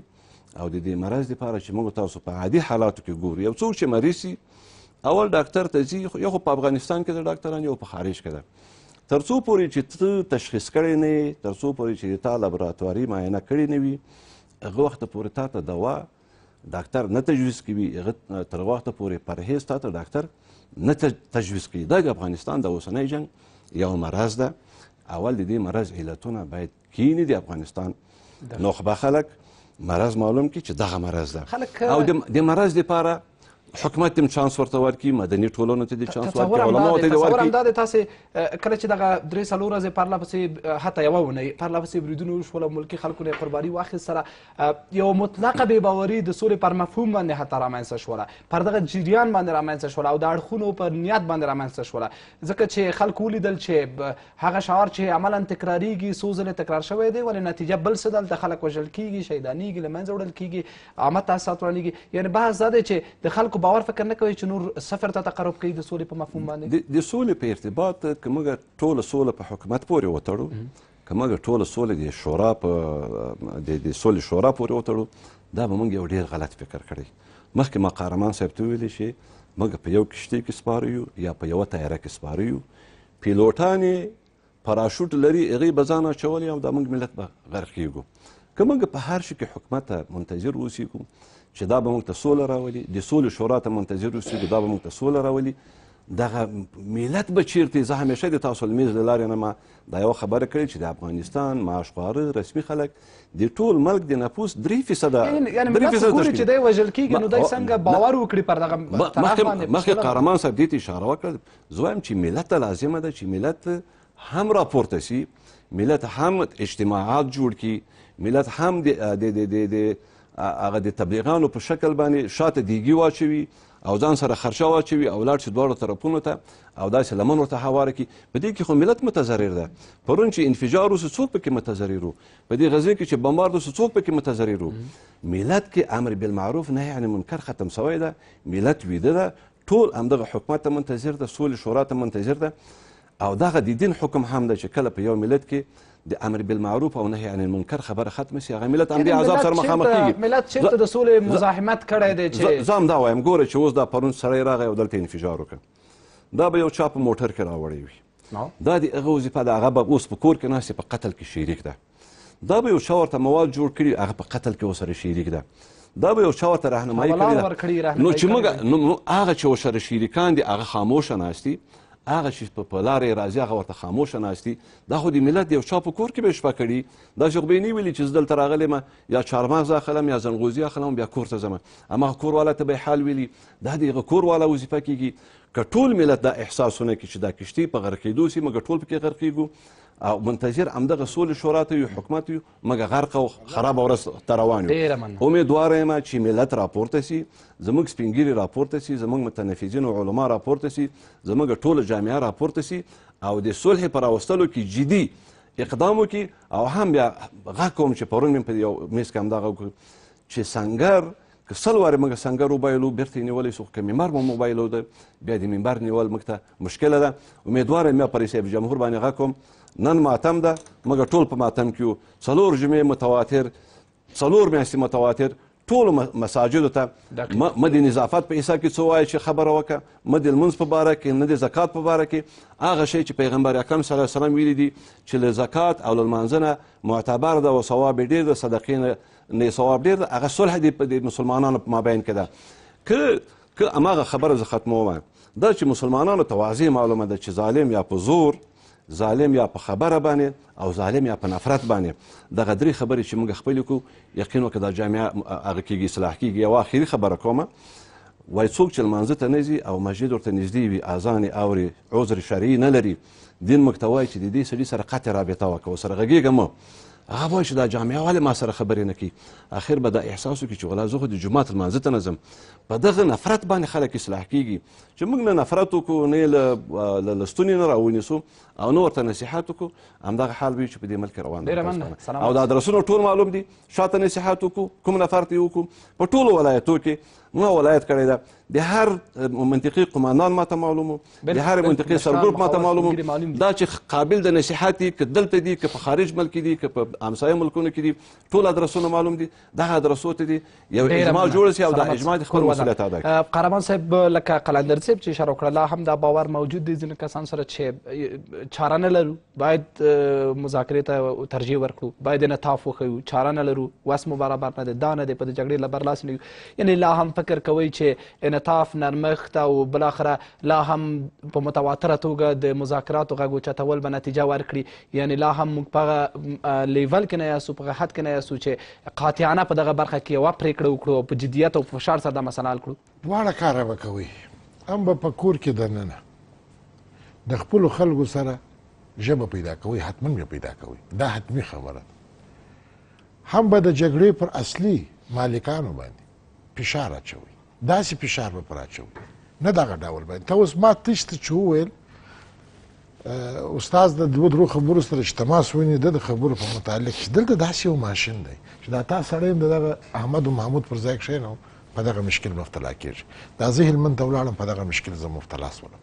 او د دې مرض لپاره چې موږ تاسو په عادي حالاتو کې ګورو یو څوک چې مریض اول ډاکټر ته ځي یو خو په افغانستان کې د ډاکټران یو په خارج کې ده تر څو پورې چې ته تشخیص کړی نه یې تر څو پورې چې تا لابراتواري معاینه کړې نه وي هغه وخته پورې تا ته دوا ډاکټر نه تجویز کوي هغه تر وخته پورې پرهیز تا ته ډاکټر نه تجویز کوي دا د افغانستان د اوسنۍ جنګ یو مرض ده اول د دې مرض علتونه باید کینی د افغانستان نخبه خلک مرض معلوم کی چې دغه مرض ده او د مرض لپاره حکومت تیم چانس ورته ورکړي مدني ټولنو ته د چانس ورکړي علماو ته د ورکړي تصور همدا تاسو کله چې دغه درې څلور ورځې پرله پسې حتی یوه اونۍ پرله پسې بریدونه وشول ملکي خلکو نه قرباني واخیست سره یو مطلقه بې باوري د سولې پر مفهوم باندې حتی رامنځته شوله پر دغه جریان باندې رامنځته شوله او د اړخونو پر نیت باندې رامنځته شوله ځکه چې خلکو ولیدل چې هغه شعار چې عملا تکراریږي څو ځله تکرار شوی دی ولې نتیجه بل څه دلته خلک وژل کیږي شهیدانیږي له منځه وړل کیږي عامه تاسیسات ورانیږي یعنې بحث دا دی چې د خلکو باور فکر نه کوي چې نور صفر ته تقرب کوي د سولې په مفهوم باندې د سولې په ارتباط که موږ ټوله سوله په حکومت پورې وتړو که موږ ټوله سوله د شورا په د سولې شورا پورې وتړو دا به موږ یو ډېر غلط فکر کړی مخکې ما قهرمان صاحب ته ویلي چې موږ په یو کشتۍ کې سپاره یو یا په یوه طیاره کې سپاره یو پیلوټان یې پراشوټ لري هغې به ځان اچولی او دا موږ ملت به غرق کیږو که موږ په هر شي کې حکومت ته منتظر اوسېږو چې دا به موږ ته سوله راولي د سولې شورا ته منتظر اوسېږو دا به موږ ته سوله راولي دغه ملت به چیرته زه همیشه د تاسو لمیز له لارې نه ما دا یو خبره کړې چې د افغانستان معاشخواره رسمي خلک د ټول ملک د نفوس درې فیصده یعنی درې فیصده تشکیل چې دی وژل کېږي نو دی څنګه باور وکړي پر دغه طرف باندې مخکې قهرمان صاحب دې ته اشاره وکړه زه وایم چې ملت ته لازمه ده چې ملت هم راپورته سي ملت هم اجتماعات جوړ کړي ملت هم د د د هغه د تبلیغانو په شکل باندې شاته دیګي واچوي او ځان سره خرچه واچوي او لاړ شي دواړو طرفونو ته او داسې لمن ورته هواره کړي په دې کې خو ملت متضرر ده پرون چې انفجار وسو څوک پکې متضرر وو په دې غزې کې چې بمبارد وسو څوک پکې متضرر وو ملت کې امر بالمعروف نهی عن المنکر ختم سوی ده ملت ویده ده ټول همدغه حکومت ته منتظر ده سولې شورا ته منتظر ده او دغه د دین حکم هم ده چې کله په یو ملت کې د امر بالمعروف او نهي عن المنکر خبره ختم شي هغه ملت هم بیا عذاب سره مخامخ کیږي ملت چیرته د سولې مزاحمت کړی دی چې زم دا وایم ګوره چې اوس دا پرون سړی راغی او دلته انفجار وکړ دا به یو چا په موټر کې راوړی وي دا د هغه وظیفه ده هغه به اوس په کور کې ناست په قتل کې شریک ده دا به یو چا ورته مواد جوړ کړي هغه په قتل کې ورسره شریک ده دا به یو چا ورته رهنمایي کړې ده نو چې موږ هغه چې ورسره شریکان دي هغه خاموشه ناستي هغه چې په لارې راځي هغه ورته خاموشه ناستي دا خو د ملت د یو چا په کور کې به شپه کړي داسې خو به یې نه ویلي چې زه دلته راغلی یم یا چهارمغز اخلم یا زنغوزي اخلم بیا کور ته ځم هماغه کورواله ته به یې حال ویلي دا د هغه کورواله وظیفه کېږي که ټول ملت دا احساس ونه کړي چې دا کشتۍ په غرقېدو سي موږ ټول پکې غرقېږو او منتظر همدغه سولې شورا ته یو حکومت یو مګه غرق او خراب ورځ ته روان یو امیدواره یم چې ملت راپورته سي زموږ سپینګیري راپورته سي زموږ متنفذین او علما راپورته سي زموږ ټول جامعه راپورته سي او د صلح پر راوستلو کې جدي اقدام وکړي او هم بیا غږ کوم چې پرون مې په یو میز کې همدغه چې سنګر که سل وارې موږ سنګر وبایلو بیرته یې نیولی سو که ممبر مو موبایلو ده بیا د ممبر نیول موږ ته مشکله ده امیدواره یم پر رئیس جمهور باندې غږ کوم نن ماتم ده مګر ټول په ماتم کې یو څلور جمعې متواتر څلور میاشتې متواتر ټول مساجدو ته مدي نظافت په حساب کې څو وایي چې خبره وکړه مدي لمونځ په باره کې نه د زکات په باره کې هغه شی چې پیغمبر اکرم صلی الله علیه وسلم ویلي دي چې له زکات او له لمانځنه معتبر ده او ثواب یې ډېر ده صدقې نه نه ثواب ډېر ده هغه صلح دی د مسلمانانو په مابین کې ده که که هماغه خبره زه ختموم دا چې مسلمانانو ته واضح معلومه ده چې ظالم یا په زور ظالم یا په خبره باندې او ظالم یا په نفرت باندې دغه درې خبرې چې موږ خپل کو یقین وکړه د جامعه هغه کېږي اصلاح کېږي او اخري خبره کومه وای څوک چې لمانځه ته نه او مسجد ورته نږدې وي اذان یې اوري عذر شرعي نه لري دین موږ ته وایي چې د دې سړي سره قطع رابطه وکړه ورسره غږېږه مه هغه وایي چې دا جامعه ولې ما سره خبرې نه کوي اخر به دا احساس وکړي چې والله زه خو د جومات لمانځه ته نه ځم په دغه نفرت باندې خلک اصلاح کیږي چې موږ نه نفرت وکړو نه یې له ستونې نه راونیسو او نه ورته نصیحت وکړو همدغه حال به چې په دې ملک روان دی او د ادرسونو ټول معلوم دي شاته نصیحت وکړو کوم نفر ته یې وکړو په ټولو ولایتو کې ما ولایت کړی ده د هر منطقي قماندان ماته معلومو د هر منطقي سرګروپ ماته معلومو دا چې قابل د نصيحت کې دلته دي که په خارج ملک دي که په همسایه ملکونو کې دي ټول ادرسونه معلوم دي دغه ادرسو ته دي یو اجماع جوړ شي او دا اجماع د خپل مسولیت ادا کړي قرمان صاحب لکه قلندر صاحب چې اشاره وکړه لا هم دا باور موجود دي ځینې کسان سره چې چاره نه لرو باید مذاکرې ته ترجیح ورکړو باید انعطاف وښیو چاره نه لرو وس مو برابر نه دی دا نه دی په دې جګړې له برلاسې نه یعنې لا هم فکر فکر کوئ چې انطاف نرمښت او بلاخره لا هم په متواتره توګه د مذاکراتو غږ اوچتول به نتیجه ورکړي یعنی لا هم موږ په هغه لیول کې نه یاستو په هغه حد کې نه یاستو چې قاطعانه په دغه برخه کې یوه پرېکړه وکړو او په جدیت او فشار سره دا مسله حل کړو دواړه کاره به کوئ هم به په کور کې دننه د خپلو خلکو سره ژبه پیدا کوي حتما به پیدا کوي دا حتمی خبره هم به د جګړې پر اصلي مالکانو باندې فشار اچوي داسې فشار به پر اچوي نه دغه ډول باندې ته اوس ما تش ته چې وویل استاد د دوه درو خبرو سره چې تماس ونی د خبرو په متعلق چې دلته داسې یو ماشین دی چې دا تا سړی د دغه احمد او محمود پر ځای کښېنو په دغه مشکل مبتلا کېږي دا زه هلمند ته ولاړم په دغه مشکل زه مبتلا سولم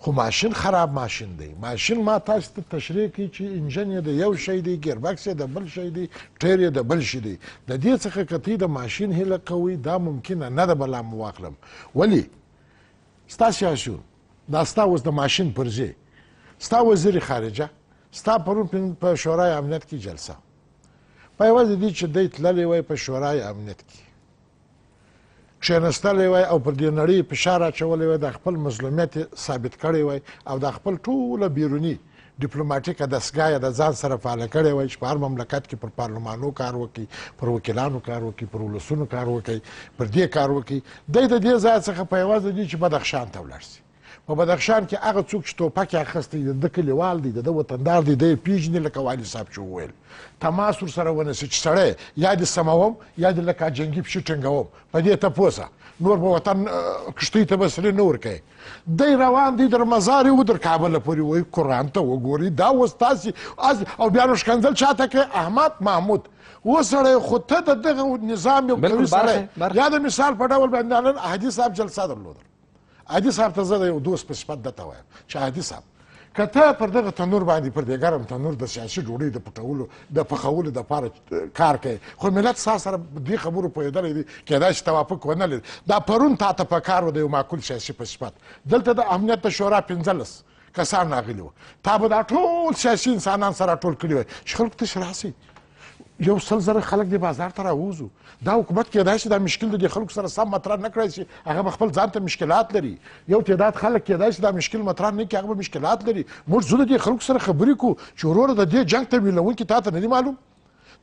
خو ماشین خراب ماشین دی ماشین ما تاسو ته تشریح کوي چې انجن یې د یو شی دی ګیربکس یې د بل شی دی ټیر یې د بل شی دی د دې څخه که د ماشین هیله کوي دا ممکنه نه ده بلا م واخلم ولې ستا سیاسیون دا ستا اوس د ماشین پر ځای ستا وزیر خارجه ستا پرون په شورای امنیت کې جلسه په یوازې دې چې دی تللی وای په شورای امنیت کې کښېنستلی وای او پر دې نړۍ فشار اچولی وای د خپل مظلومیت ثابت کړی وای او د خپل ټوله بیروني ډیپلوماټیکه دستګاه یې د ځان سره فعاله کړې وای چې په هر مملکت کې پر پارلمانو کار وکړي پر وکیلانو کار وکړي پر ولسونو کار وکړي پر دې کار وکړي دی د دې ځای څخه په یوازې دي چې بدخشان ته ولاړ شي په بدخشان کې هغه څوک چې ټوپک یې اخیستی د ده کلیوال دی د ده وطندار دی دی یې پېژني لکه والي صاحب چې وویل تماس ورسره ونیسي چې سړی یا دې سموم یا دې لکه جنګي پښې ټینګوم په دې ته پوسه نور به وطن کښتۍ ته به سړی نه ورکوي دی روان دی در مزار یې ودر کابله پورې وایي قرآن ته وګوري دا اوس تاسې او بیا نو ښکنځل چاته کوي احمد محمود وسړی خو ته د دغه نظام یو قوي سړی یا د مثال په ډول باندې نن احادي صاحب جلسه درلوده عادي صاحب ته زه د یو دوست په صفت درته وایم چې عادي صاحب که ته پر دغه تنور باندې پر دې ګرم تنور د سیاسي ډوډۍ د پټولو د پخولو دپاره کار کوي خو ملت ستا سره دې خبرو پوهېدلی دی کېدای چې توافق ونه لري دا پرون تا ته په کار و د یو معقول سیاسي په صفت دلته د امنیت د شورا پنځلس کسان راغلي وو تا به دا ټول سیاسي انسانان سره ټول کړي وای چې خلکو تش راسئ یو سل زره خلک د بازار ته راووزو دا حکومت کېدای شي دا مشکل د دې خلکو سره سم مطرح نه کړی شي هغه به خپل ځان ته مشکلات لري یو تعداد خلک کېدای شي دا مشکل مطرح نه کړي هغه به مشکلات لري موږ زه د دې خلکو سره خبرې کوو چې وروره د دې جنګ ته ویلونکي تا ته نه دي معلوم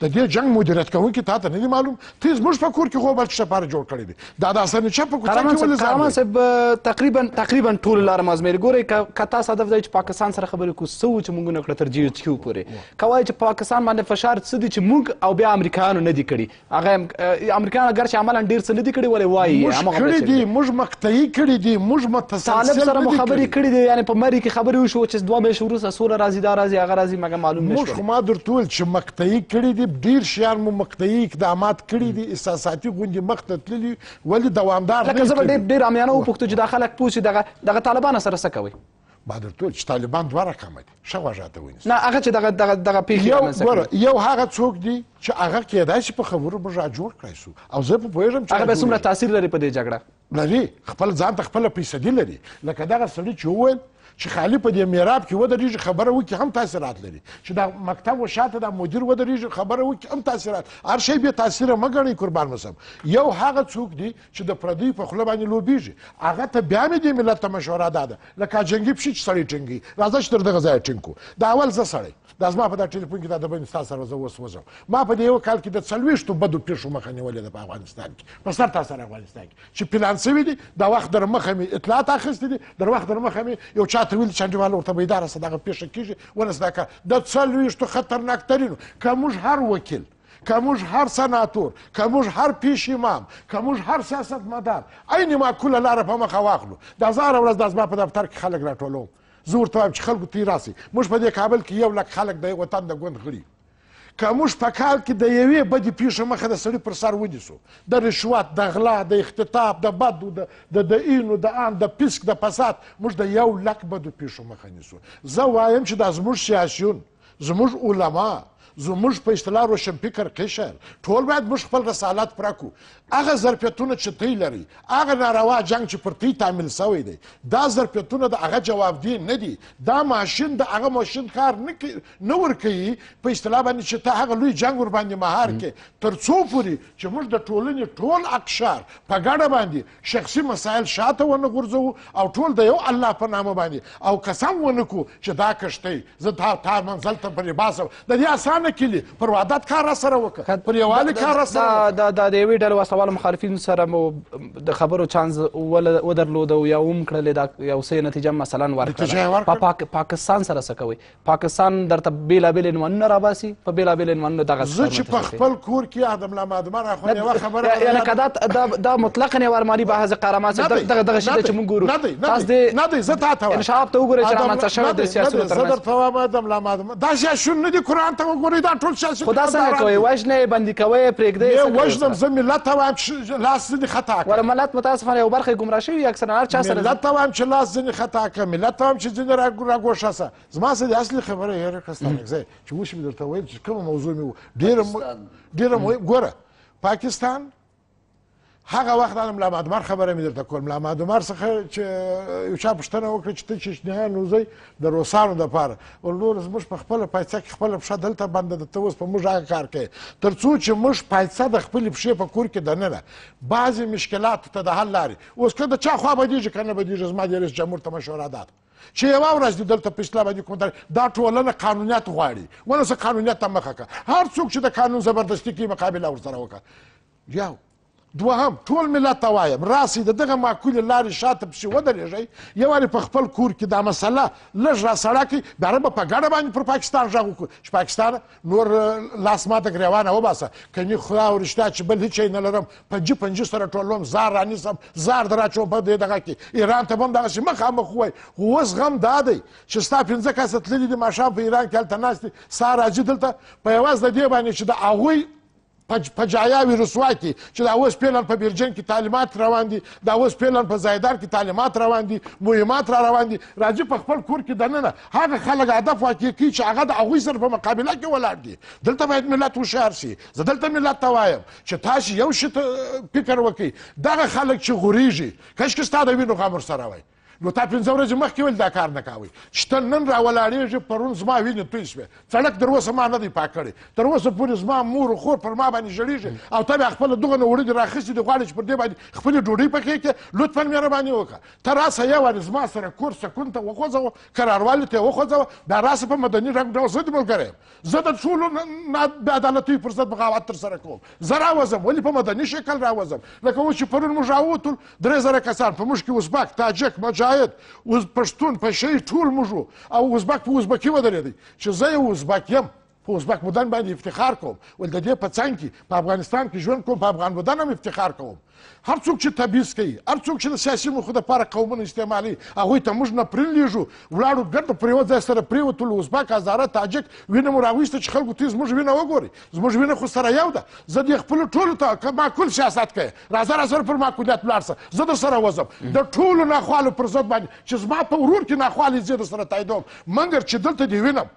د دې جنگ مدیریت کوونکي تا ته نه دي معلوم ته زموږ په کور کې خو بل څه لپاره جوړ کړی دی دا د اسنه چا په کوڅه کې ولې ځان کارمان صاحب تقریبا تقریبا ټول لار مازمیر ګوري کتا صدف دی چې پاکستان سره خبرې کو سو چې موږ نه کړ تر جیو کیو پورې کوي چې پاکستان باندې فشار څه دي چې موږ او بیا امریکایانو نه دي کړی هغه امریکایان اگر چې عملاً ډیر څه نه دي کړی ولې وایي موږ کړی دي موږ مقطعي کړی دي موږ متسلسل سره خبرې کړی دي یعنی په مری کې خبرې وشو چې دوه مې شروع سره راځي دا راځي هغه راځي مګر معلوم نشو موږ خو ما درته چې مقطعي کړی دي ترتیب ډیر شیان مو مقطعي اقدامات کړي دي احساساتي غونډې مخته تللي ولې دوامدار نه لکه زه ډیر ډیر عامیانه وپوښتو چې دا خلک پوسی دغه دغه طالبان سره څه کوي بادر ټول چې طالبان دوه رقم دي شغه جاته ونیس نه هغه چې دغه دغه دغه پیښه یو ګوره یو هغه څوک دي چې هغه کېدای شي په خبرو موږ جوړ کړای شو او زه په پوهېږم چې هغه به څومره تاثیر لري په دې جګړه لري خپل ځان ته خپله فیصدي لري لکه دغه سړي چې وویل چې خالی په دې میراب کې ودرېږي خبره وکړي هم تاثیرات لري چې دا مکتب و شاته دا مدیر ودرېږي خبره وکړي هم تاثیرات هر شی بې تاثیره مه ګڼئ قربان مسم یو هغه څوک دی چې د پردیو په خوله باندې لوبېږي هغه ته بیا مې دې ملت ته مشوره دا ده لکه جنګي پشي چې سړی ټینګي راځه چې تر دغه ځایه ټینګ کړو دا اول زه سړی دا زما په دا ټلیفون کې دا د بندې ستا سره زه اوس وځم ما په دې یو کال کې د څلوېښتو بدو پیښو مخه نیولې ده په افغانستان کې په سر تا سره افغانستان کې چې پلان سوي دي دا وخت در مخه مې اطلاعات اخیستې دي در وخت در مخه مې یو چا ته ویل چې انډیوال ورته بیداره سه دغه پیښه کېږي ونس دا کار د څلوېښتو خطرناکترینو که موږ هر وکیل که موږ هر سناتور که موږ هر پیش امام که موږ هر سیاستمدار عین معقوله لاره په مخه واخلو دا زه هره ورځ دا زما په دفتر کې خلک راټولوم زور ته وایم چې خلکو ته راسي موږ په دې کابل کې یو لک خلک د وطن د ګوند غړي که موږ په کال کې د یوې بدې پیښې مخه د سړي پر سر ونیسو د رشوت د غلا د اختطاف د بدو د د اینو د ان د پیسک د فساد موږ د یو لک بدو پیښو مخه نیسو زه وایم چې دا زموږ سیاسیون زموږ علما زموږ په اصطلاح روشنفکر قشر ټول باید موږ خپل رسالت پوره کړو هغه ظرفیتونه چې تی لري هغه ناروا جنګ چې پر تی تعمیل سوی دی دا ظرفیتونه د هغه جوابدي نه دي دا ماشین د هغه ماشین کار نه ورکوي په اصطلاح باندې چې ته هغه لوی جنګ ورباندې مهار کې تر څو پورې چې موږ د ټولنې ټول اقشار په ګډه باندې شخصي مسایل شاته ونه غورځوو او ټول د یو الله په نامه باندې او قسم ونه کړو چې دا کښتۍ زه تا منزل ته پرې باسم د دې اسان نه کلي پر وحدت کار را سره وکړه پر یووالي کار را سره دا دا د یوې ډلې وسوال مخالفین سره مو د خبرو چانس ودرلود او یا وم کړلې دا یو څه نتیجه مثلا ورکړه په پاک پاکستان سره څه کوي پاکستان درته بیلابیل عنوانونه راباسي په بیلابیل عنوانونه دغه زه چې په خپل کور کې ادم لا مادمه راخو یو خبره یعنی کدا دا مطلقا یو ارمانی به هغه قرامات دغه دغه شی چې مونږ ګورو تاسو دې نه دی زه تا ته انشاب ته وګورئ چې رامنځته شوی د سیاسي ترمنځ زه درته وایم ادم لا مادمه دا شی شون نه دی قران ته وګورئ ګورئ دا ټول سیاسي خدا څنګه کوي وژنه بندي کوي پرېږدې یې وژنم زه ملت ته وایم چې لاس ځینې خطا کوي ولا ملت متاسفانه یو برخه ګمراه شوي اکثر هر چا سره ملت ته وایم چې لاس ځینې خطا کوي ملت ته وایم چې ځینې راګوشه سه زما څه د اصلي خبره یې راکستانګزه چې اوس مې درته ویل چې کومه موضوع مې ډېره ډېره ګوره پاکستان هغه وخت هم لا مادمر خبره مې درته کول لا مادمر څخه چې یو چا پوښتنه وکړه چې ته چچنیان وځئ د روسانو دپاره ولور زموږ په خپله پایڅه کې خپله پښه دلته بنده ده ته اوس په موږ هغه کار کوې تر څو چې موږ پایڅه د خپلې پښې په کور کې دننه بعضې مشکلاتو ته د حل لارې اوس که د چا خوا بدېږي که نه بدېږي زما د رئیس جمهور ته مشوره ده چې یوه ورځ دې دلته په اسلام باندې کوم دا ټولنه قانونیت غواړي ونه څه قانونیت ته مخه کړه هر څوک چې د قانون زبردستي کوي مقابله ورسره وکړه یو دوهم ټول ملت ته وایم راسئ د دغه معقولې لارې شاته پسې ودرېږئ یوارې په خپل کور کې دا مسله لږ را سړه کړئ بیا به په ګډه باندې پر پاکستان غږ وکړو چې پاکستان نور لاس ماته ګریوانه وباسه که نه خدا رښتیا چې بل هېڅ شی نه لرم پنجي پنجي سره ټولوم زار رانیسم زار در اچوم په دې دغه کې ایران ته به هم دغسې مخامخ ووایي خو اوس غم دا دی چې ستا پنځه کسه تللي دي ماښام په ایران کې هلته ناست دي سهار راځي دلته په یوازې د دې باندې چې د هغوی پجایاوي رسوا کړي چې دا اوس پیلن په بیرجن کې تعلیمات روان دي دا اوس پیلن په زایدار کې تعلیمات روان دي مهمات را روان دي راځي په خپل کور کې دننه هغه خلک هدف واقع کوي چې هغه د هغوی سره په مقابله کې ولاړ دي دلته باید ملت هوښیار شي زه دلته ملت ته وایم چې تاسو یو شي فکر وکړئ دغه خلک چې غوریږي کشکې ستا د وینو غمر سره وای نو تا پنځه ورځې مخکې ویل دا کار نه کوئ چې ته نن راولاړېږې پرون زما وینې توی شوې سړک تر اوسه ما نه دی پاک کړی تر اوسه پورې زما مور و خور پر ما باندې ژړېږي او ته بیا خپله دغه نه وړې راخیستې دي غواړې چې پر دې باندې خپلې ډوډۍ پکې کړې لطفا مهرباني وکړه ته راسه یوارې زما سره کور سکون ته وخوځوه قراروالې ته یې وخوځوه بیا راسه په مدني رنګ ډول زه دې ملګری یم زه د ټولو بېعدالتیو پر ضد بغاوت ترسره کوم زه راوځم ولې په مدني شکل راوځم لکه اوس چې پرون موږ راووتل درې زره کسان په موږ کې ازبک تاجک مجار شاید پښتون په شی ټول موږ او ازبک په ازبکي ودرېدی چې زه یو ازبک یم په ازبک بودن باندې افتخار کوم ول د دې په څنګ کې په افغانستان کې ژوند کوم په افغان بودن هم افتخار کوم هر څوک چې تبعیض کوي هر څوک چې د سیاسي موخو دپاره قومونه استعمالوي هغوی ته موږ نه پرېنلېږو ولاړو ګرد پر یوه ځای سره پرېوتلو ازبک هزاره تاجک وینه مو راویسته چې خلکو ته زموږ وینه وګوري زموږ وینه خو سره یو ده زه دې خپلو ټولو ته معقول سیاست کوي راځه راسره پر معقولیت ولاړ سه زه در سره وځم د ټولو ناخوالو پر ضد باندې چې زما په ورور کې ناخوالې زه در سره تاییدوم مګر چې دلته دې وینم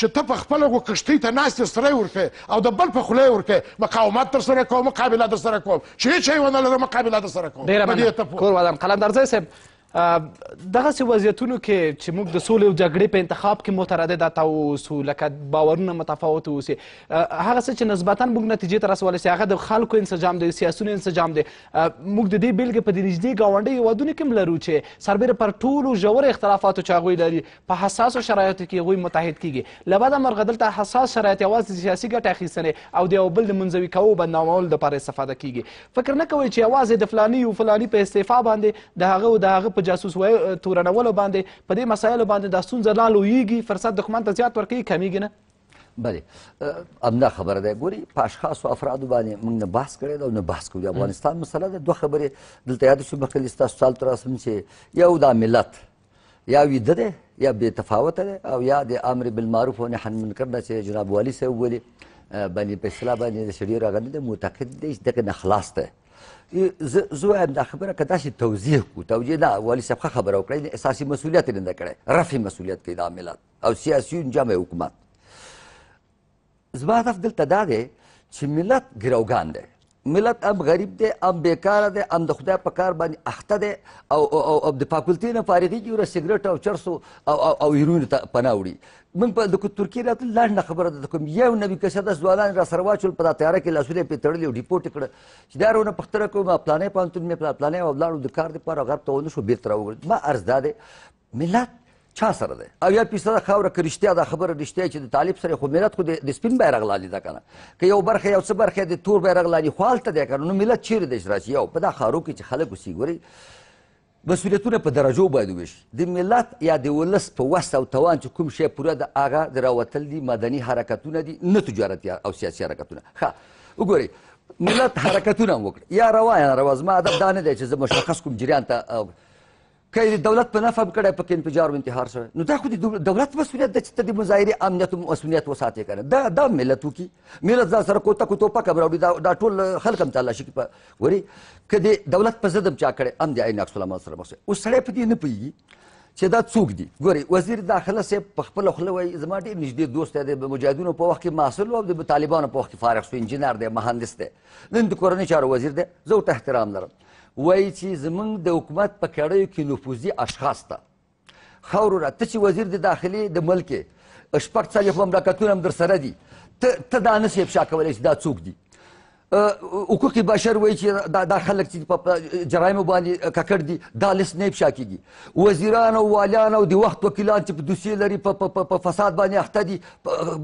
چې ته په خپله خو کښتۍ ته ناستې سری ورکوې او د بل په خوله یې ورکوې مقاومت در سره کوم مقابله در سره کوم چې هېڅ شی ونه لرم مقابله در سره کوم کور ودان قلندرزی صاحب دغسې وضعیتونو کې چې موږ د سولې او جګړې په انتخاب کې متردده واوسو لکه باورونه متفاوت واوسي هغه څه چې نسبتا موږ نتیجې ته رسولی سي هغه د خلکو انسجام دی سیاسونو انسجام دی موږ د دې بېلګې په دې نږدې ګاونډیو هېوادونو کې هم لرو چې سربیره پر ټولو ژور اختلافاتو چې هغوی لري په حساسو شرایطو کې هغوی متحد کیږي له بده مرغه دلته حساس شرایط یوازې سیاسي ګټې اخیستنې او د یو بل د منځوي کوو بدنامولو دپاره استفاده کیږي فکر نه کوئ چې یوازې د فلاني او فلاني په استعفا باندې د هغه او د هغه په جاسوس تورنولو باندې په دې مسایلو باندې دا ستونزه لا لویږي فرصت دښمن ته زیات ورکوي کمیږي نه بله امدا خبره ده ګوري په اشخاص او افرادو باندې موږ نه بحث کړی دا نه بحث کوو افغانستان مسله ده دوه خبرې دلته یاد شو مخکې ستاسو سال تر اوسه چې یو دا ملت یا ویده ده یا بې تفاوته ده او یا د امر بالمعروف او نهی عن المنکر نه چې جناب والي صاحب ویلي باندې په اصطلاح باندې د شریعه راغلی ده معتقد دی چې دغه نه خلاص ده زه وایم دا خبره که داسې توضیح کو توجیه دا والي صاحب ښه خبره وکړه اساسي مسؤلیت یې نه کړی رفع مسؤلیت کوي د عاملات او سیاسیون جمع حکومت زما هدف دلته دا دی چې ملت ګروګان دی ملت ام غریب دی ام بیکار دی ام د خدای په کار باندې اخته دی او او او د فاکولټي نه فارغېږي ور سیګریټ او چرسو او او هیروین ته پناه وړي من په د ترکیه راتل لاندې خبره ده کوم یو نبی کښه د ځوانان را سره واچول په تیار کې لاسونه په تړلې او ډیپورټ کړ چې دا رونه پختره کوم پلانې پانتون می پلانې او بلانو د کار لپاره غرب ته ونه شو بیرته راوګل ما ارزدا ده ملت چا سره دی اویا فیصده خاوره که رښتیا دا خبره رښتیا چې د طالب سره خو ملت خو د سپین بیرغ لاندې ده که نه که یو برخه یو څه برخه د تور بیرغ لاندې خو هلته دی که نه نو ملت چیرې دی چې راشي یو په دا ښارو کې چې خلک اوسي ګورئ مسؤلیتونه په درجو باید وویشي د ملت یا د ولس په وس او توان چې کوم شی پوره د هغه د راوتل دي مدني حرکتونه دي نه تجارتي او سیاسي حرکتونه ښه وګورئ ملت حرکتونه هم وکړي یا روا یا روا زما ادب دا نه دی چې زه مشخص کوم جریان ته که دولت په نفع کړی پکې انفجار او انتحار شوی نو دا خو د دولت مسؤلیت ده چې ته د مظاهرې امنیت او مسؤلیت وساتې که نه دا دا ملت وکړي ملت ځان سره کوتک او توپک هم راوړي دا ټول خلک هم تالاشي کړي په وري که د دولت په ضد هم چا کړی هم د عین عکس العمل سره مخ اوس سړی په دې نه پوهېږي چې دا څوک دي ګوري وزیر داخله صاحب په خپله خوله وایي زما ډېر نږدې دوست دی د مجاهدینو په وخت کې محصل او د طالبانو په وخت کې فارغ شو انجینر دی مهندس دی نن د کورنۍ چارو وزیر دی زه ورته احترام لرم وایي چې زمونږ د حکومت په کړیو کې نفوذي اشخاص ته خاوروره ته چې وزیر د داخلي د ملک شپږ څلوېښت مملکتونه هم درسره دي ته دا نسې افشا کولی چې دا څوک دي حقوق بشر وایي چې دا, دا خلک چې په جرایمو باندې ککړ دي دا لس نه افشا کیږي وزیران او والیان او د وخت وکیلان چې په دوسیې لري په فساد باندې اخته دي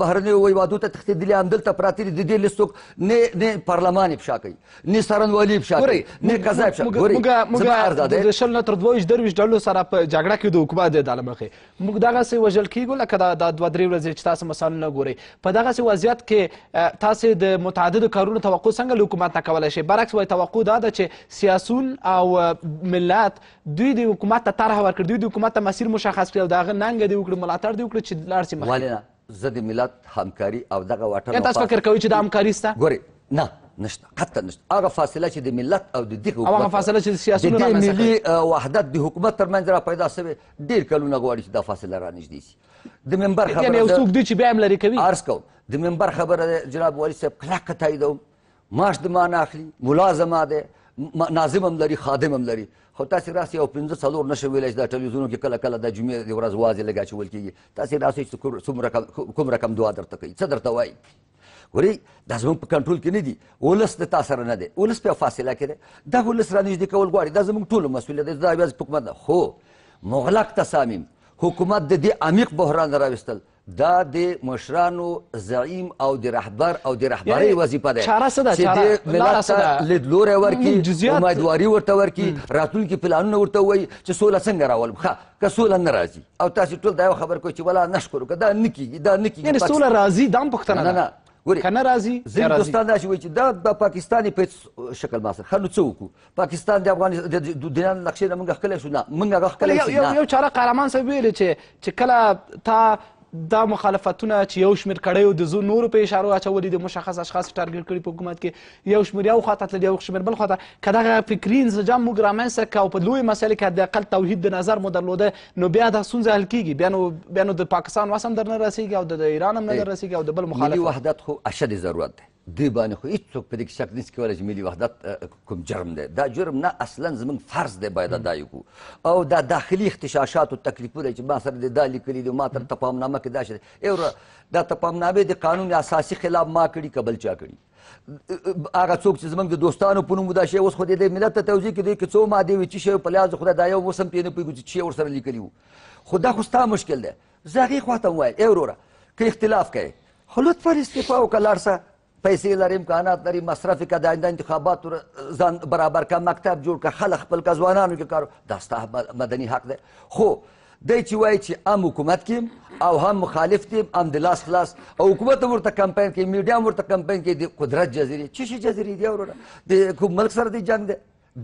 بهرنیو هیوادو ته تښتېدلي همدلته پراته دي د دې لس څوک نه نه پارلمان افشا کوي نه څارنوالي افشا کوي نه قضا افشا کوي موږ د شل نه تر دوه ویشت درویشت ډلو سره په جګړه کې د حکومت د له مخې موږ دغسې وژل کیږو لکه دا دوه درې ورځې چې تاسو مثالونه ګورئ په دغسې وضعیت کې تاسې د متعددو کارونو توقع څنګه له حکومت نه کولی شي برعکس وایي توقع دا ده چې سیاسون او ملت دوی د حکومت ته طرحه ورکړي دوی د حکومت ته مسیر مشخص کړي او د هغه ننګه دې وکړي ملاتړ دې وکړي چې لاړ شي مخکې زه د ملت همکاري او دغه واټن تاسو فکر کوئ چې دا همکاري شته ګورئ نه نشته قطعا نشته هغه فاصله چې د ملت او د دې حکومت هغه فاصله چې سیاسيونو د ملي وحدت د حکومت ترمنځ را پیدا شوی ډیر کلونه غواړي چې دا فاصله را نږدې شي د منبر خبره یعنی یو څوک دی چې بیا هم لرې کوي عرض کوم د منبر خبره جناب والي صاحب کلکه تاییدوم معاش د ما نه اخلي ملا زما دی ناظم هم لري خادم هم لري خو تاسې راسئ او پنځه څلور نشئ ویلی چې دا ټلویزیونو کې کله کله د جمعې د ورځ وازې لږ اچول کېږي تاسې راسئ چې کوم رقم کوم رقم دعا درته کوي څه درته وایي ګورئ دا زموږ په کنټرول کې نه دي ولس د تا سره نه دی ولس په فاصله کې دی دا ولس را نږدې کول غواړي دا زموږ ټولو مسؤلیت دی دا یوازې حکومت نه خو مغلق تصامیم حکومت د دې عمیق بحران راویستل دا د مشرانو زعیم او د رهبر او د رهبرۍ وظیفه ده چاره څه ده چې د ملت ته لیدلوری ورکړي امیدواري ورته ورکړي راتلونکي پلانونه ورته ووایي چې سوله څنګه راولم ښه که سوله نه راځي او تاسو ټول دا یو خبر کوئ چې ولا نه شکر که دا نه کیږي دا نه کیږي یعنې سوله راځي دا هم پوښتنه ده ګوري کنه راځي زه دوستان دا چې دا د پاکستان په شکل ما سره خلنو څه وکړو پاکستان د افغان د دنیا نقشې نه موږ ښکلی شو نه موږ هغه ښکلی یو چاره قهرمان صاحب ویلې چې چې کله تا دا مخالفتونه چې یو شمېر کړیو د زو نورو په اشارو اچولي د مشخص اشخاص ټارګټ کړي په حکومت کې یو شمېر یو خواته تللی یو شمېر بل خواته که دغه فکري انسجام موږ رامنځته کړو په لویې مسلې کې حداقل توحید د نظر مو درلوده نو بیا دا ستونزه حل کېږي بیا نو بیا نو د پاکستان وس هم در نه رسېږي او د ایران هم نه در رسېږي او د بل مخالف ملي وحدت خو اشد ضرورت دی دی باندې خو هیڅ څوک په دې کې شک نشي کولی چې ملي وحدت کوم جرم دی دا جرم نه اصلا زموږ فرض دی باید ادا یې او دا داخلي اختشاشاتو تکلیفونه چې ما سره دا لیکلي دي ما تر تفاهمنامه کې دا شته ایوره دا تفاهمنامې د قانون اساسي خلاف ما کړي که بل چا کړي هغه څوک چې زموږ د دوستانو په نوم دا شی اوس خو د ملت ته توضیح کې دوی کې څو مادې وي چې شی په لحاظ خو دا یو اوس هم پې نه پوهېږو چې څه ورسره لیکلي وو خو دا خو ستا مشکل دی زه هغې خواته وایم ای وروره که اختلاف کوې خو لطفا استعفا وکړه لاړ پیسې لري امکانات لري مصرف یې که د آینده انتخاباتو ځان برابر که مکتب جوړ که خلک خپل که ځوانانو کې کار دا ستا مدني حق دی خو دی چې وایي چې هم حکومت کې او هم مخالف دی هم د لاس خلاص او حکومت هم ورته کمپاین کوي میډیا هم ورته کمپاین کوي د قدرت جزیرې څه شي جزیرې دی وروره د کوم ملک سره دی جنګ دی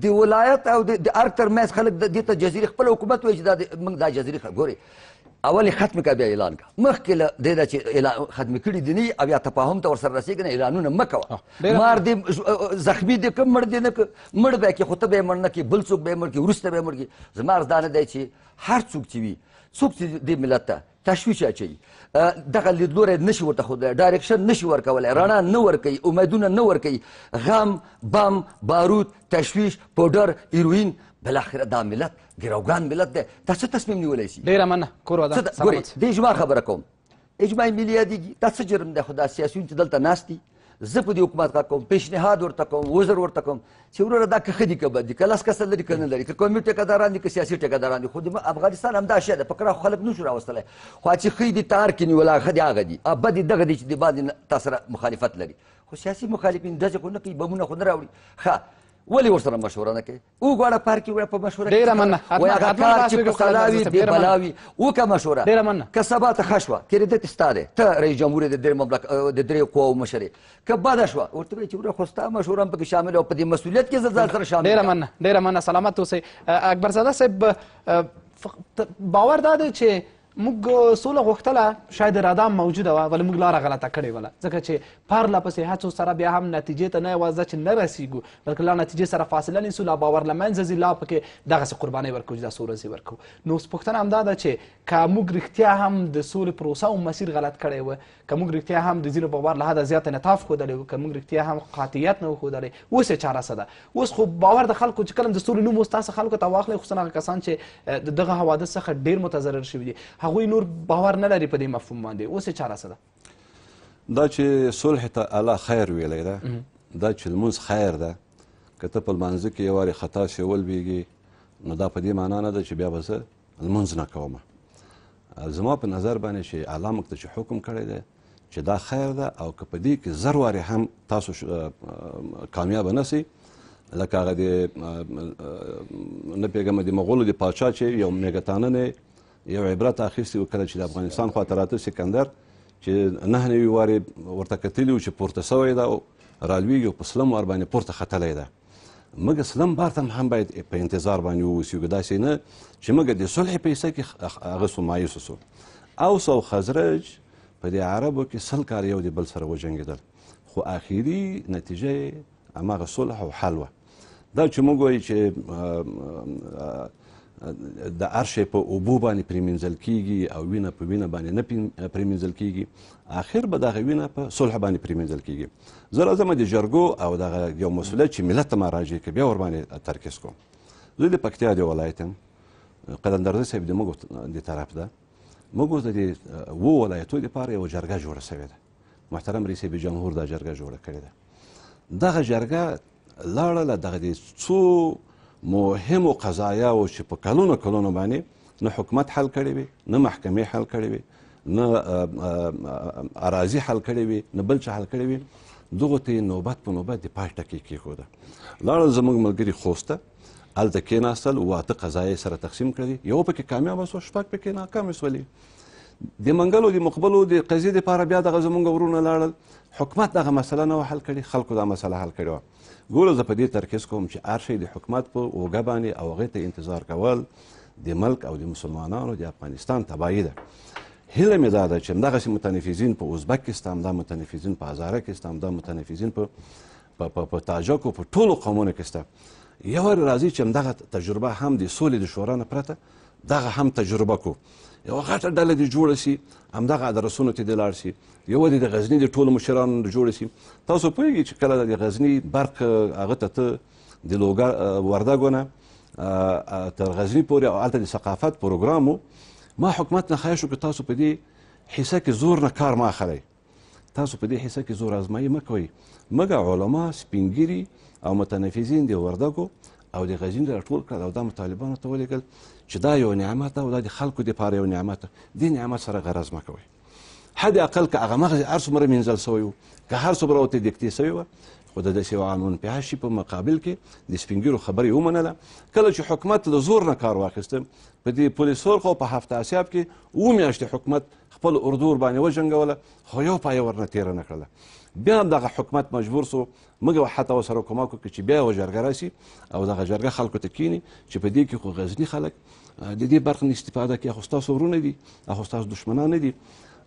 د ولایت او د ارګ ترمنځ خلک دې ته جزیرې خپل حکومت وایي چې دا موږ دا جزیرې ګوري اول ختم کا بیا اعلان کا مخکې له دې نه چې ختم کړي دي نه او یا تفاهم ته ورسره رسېږي نه اعلانونه مه کوه مار دې زخمي دې که مړ دې نه که مړ به کې خو ته به یې مړ نه کې بل څوک به یې مړ کې وروسته به یې مړ کې زما عرض دا نه دی چې هر څوک چې وي څوک چې دې ملت ته تشویش اچوي دغه لیدلوری نشي ورته ښودلی ډایرکشن نشي ورکولی رڼا نه ورکوي امیدونه نه ورکوي غم بم بارود تشویش پوډر ایروین بالاخره دا ملت ګروګان ملت دی دا څه تصمیم نیولی شي ډېره مننه کور ودا ګورې د اجماع خبره کوم اجماع ملي یادېږي دا څه جرم دی خو دا سیاسیون چې دلته ناست دي زه په دې حکومت کار کوم پیشنهاد ورته کوم وزر ورته کوم چې وروره دا که ښه دي که بد دي که لس کسه لري که نه لري که قومي ټیکهداران دي که سیاسي ټیکهداران دي خو د افغانستان همدا شی ده په کرا خلک نه شو راوستلی خو چې ښه دي تار کې نیولا ښه دي هغه دي بد دي دغه دي چې د باندې تا سره مخالفت لري خو سیاسي مخالفین ډزې خو نه کوي بمونه خو نه راوړي ښه ولی ورسره مشوره نه کوي وګوره پارک یې وړه په مشوره ډېره مننه وایي هغه کار چې په سلا وي دې بلا وي وکړه مشوره ډېره مننه که سبا ته ښه شوه کریدت ستا دی ته رئیس جمهور یې د درې مملک د درې قواو مشر یې که بده شوه ورته وایي چې وروره خو ستا مشوره هم پکې شامل او په دې مسؤلیت کې زه ځان سره شامل ډېره مننه ډېره مننه سلامت اوسئ اکبرزاده صاحب باور دا دی چې موږ سوله غوښتله شاید اراده هم موجوده وه ولې موږ لاره غلطه کړې وله ځکه چې پرله پسې هڅو سره بیا هم نتیجې ته نه یوازې چې نه رسېږو بلکې لا نتیجې سره فاصله نیسو لا باور له منځه ځي لا پکې دغسې قربانۍ ورکوو چې دا څو ورځې ورکوو نو اوس پوښتنه همدا ده چې که موږ رښتیا هم د سولې پروسه او مسیر غلط کړی وه که موږ رښتیا هم د ځینو باور له حده زیات انعطاف ښودلی و که موږ رښتیا هم قاطعیت نه وښودلی اوس یې چاره څه ده اوس خو باور د خلکو چې کله د سولې نوم اوس تاسو خلکو ته واخلئ خصوصا هغه کسان چې د دغه حوادث څخه ډېر متضرر شوي دي هغوی نور باور نه لري په دې مفهوم باندې اوس یې چاره څه ده دا چې صلح ته الله خیر ویلی ده دا چې لمونځ خیر ده که ته په لمانځه کې یو وارې خطا شی ولویږي نو دا په دې معنا نه ده چې بیا به زه لمونځ نه کوم زما په نظر باندې چې الله موږ ته چې حکم کړی دی چې دا خیر ده او که په دې کې زر وارې هم تاسو کامیاب نه سئ لکه هغه د نه پیګم د مغولو د پاچا چې یو میګتانه نه یو عبرت اخیستی و کله چې د افغانستان خواته راته سکندر چې نه نوي واري ورته کتلی چې پورته سوی ده رالویږي او په سلم وار باندې پورته ختلی ده مګر سلم بار ته هم باید په انتظار باندې واوسي داسې نه چې مګر د صلح پیسې کې هغه سو مایوس سو اوس او خزرج په دې عربو کې سل کار یو د بل سره وجنګېدل خو اخیری نتیجه هماغه صلح او حل وه دا چې موږ وایو چې د ارشه په اوبو باندې پریمینځل کیږي او وینه په وینه باندې نه پریمینځل کیږي اخر به دغه وینه په صلح باندې پریمینځل کیږي زه راځم د جرګو او دغه یو مسولیت چې ملت ته ما راجع کوي بیا ور باندې ترکیز کوم زه د پکتیا د ولایت یم قدندرزی صاحب د موږ د طرف ده موږ د دې وو ولایتو لپاره یو جرګه جوړه سوې ده محترم رئیس جمهور دا جرګه جوړه کړې ده دغه جرګه لاړه له دغه څو مهمو قضایاو چې په کلونو کلونو باندې نه حکومت حل کړی وي نه محکمې حل کړی وي نه اراضي حل کړی وي نه بل څه حل کړی وي دغه ته نوبت په نوبت د پاش ټکی کېښوده لاړل زموږ ملګري خوسته هلته کېناستل واته قضایې سره تقسیم کړی یو پکې کامیابه سوه شپږ پکې ناکامې سولې د منګلو د مقبلو د قضیې دپاره بیا دغه زموږ ورونه لاړل حکومت دغه مسله نه وه حل کړې خلکو دا مسله حل کړې وه ګوره زه په دې ترکیز کوم چې هر شی د حکومت په اوږه باندې او هغې ته انتظار کول د ملک او د مسلمانانو د افغانستان تباهي ده هیله مې دا ده چې همدغسې متنفظین په ازبکستان همدا متنفظین په هزارکستان همدا متنفظین په په په تاجکو په ټولو قومونو کې شته یو وارې راځي چې همدغه تجربه هم د سولې د شورا نه پرته دغه هم تجربه کو یو غټه ډله دې جوړه شي همدغه ادرسونو ته دې لاړ شي یو دې د غزني د ټولو مشرانو جوړه شي تاسو پوهیږئ چې کله د غزني برق هغه ته ته د لوګر وردګونه تر غزني پورې او هلته د ثقافت پروګرام ما حکومت نه خواهش وکړ تاسو په دې حصه کې زور نه کار مه اخلئ تاسو په دې حصه کې زور ازمایي مه کوئ مګر علما سپینګیري او متنفذین د وردګو او د غزنی راټول کړل او دا طالبانو ته ولېږل چې دا یو نعمت او دا د خلکو لپاره یو نعمت دی نعمت سره غرض مه کوئ حد اقل که هغه مغز هر څومره منزل سوی و که هر څومره ورته دیکتې سوې وه خو د داسې یو قانون پیاده شي په مقابل کې د سپین ږیرو خبرې ومنله کله چې حکومت له زور نه کار واخیسته په دې پولیسور خو په هفته اسیاب کې اووه میاشتې حکومت خپل اردو ورباندې وجنګوله خو یو پایه ورنه تېره نه کړله بیا هم دغه حکومت مجبور سو موږ حتی ورسره کومک وکړو چې بیا یوه جرګه راسي او دغه جرګه خلکو ته کښېني چې په دې کې خو غزني خلک د دې برخې نه استفاده کوي خو ستاسو ورونه دي خو ستاسو دښمنان نه دي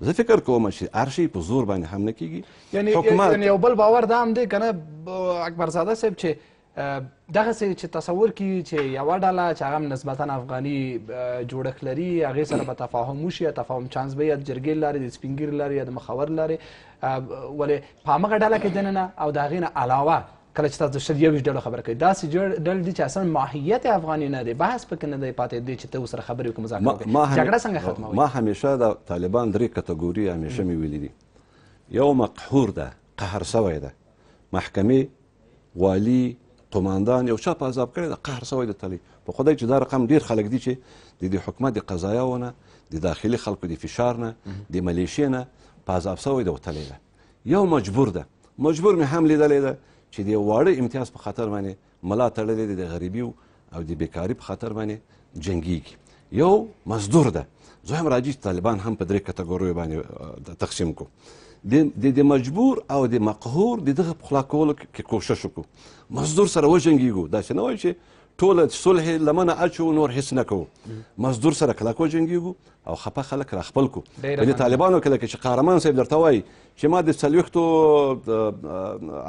زه فکر کوم چې هر شی په زور باندې هم نه کیږي یعنی یو بل باور دا هم دی که نه اکبرزاده صاحب چې دغسې چې تصور کیږي چې یوه ډله چې هغه نسبتا افغاني جوړښت لري هغې سره به تفاهم وشي تفاهم چانس به یا د جرګې لارې د سپین ګیرې لارې یا د مخور لارې ولې په همغه ډله کې دننه او د هغې نه علاوه کله چې تاسو شریه ویش ډله خبره کوي داسې ډل دي چې اصلا ماهیت افغاني نه دی بحث پکې نه دی پاتې دی چې ته ورسره خبرې وکړې مذاکره وکړې جګړه څنګه ختموي ما همیشه د طالبان درې کټګوري همیشه مې ویلي دي یو مقهور ده قهر سوی ده محکمې والي قوماندان یو چا په عذاب کړی د قهر سوی د تلی په خدای چې دا رقم ډیر خلک دي چې د دې حکومت د قضایاونه د داخلي خلکو د فشار نه د ملیشې نه په عذاب سوی د وتلی ده یو مجبور ده مجبور مې هم لیدلی ده چې د واړه امتیاز په خاطر باندې ملا تړلی دی د غریبي او د بیکاری په خاطر باندې جنګیږي یو مزدور ده زه هم راځي طالبان هم په درې کټګوریو باندې تقسیم کوم د د مجبور او د مقهور د دغه په خلا کولو کې کوشش وکړو مزدور سره وجنګېږو داسې نه وایو چې ټوله صلح لمنه اچو نور هیڅ نه کوو مزدور سره کله کو جنګېږو او خپه خلک را خپل کو یعنې طالبانو کله کې چې قهرمان صاحب درته وایي چې ما د څلوېښتو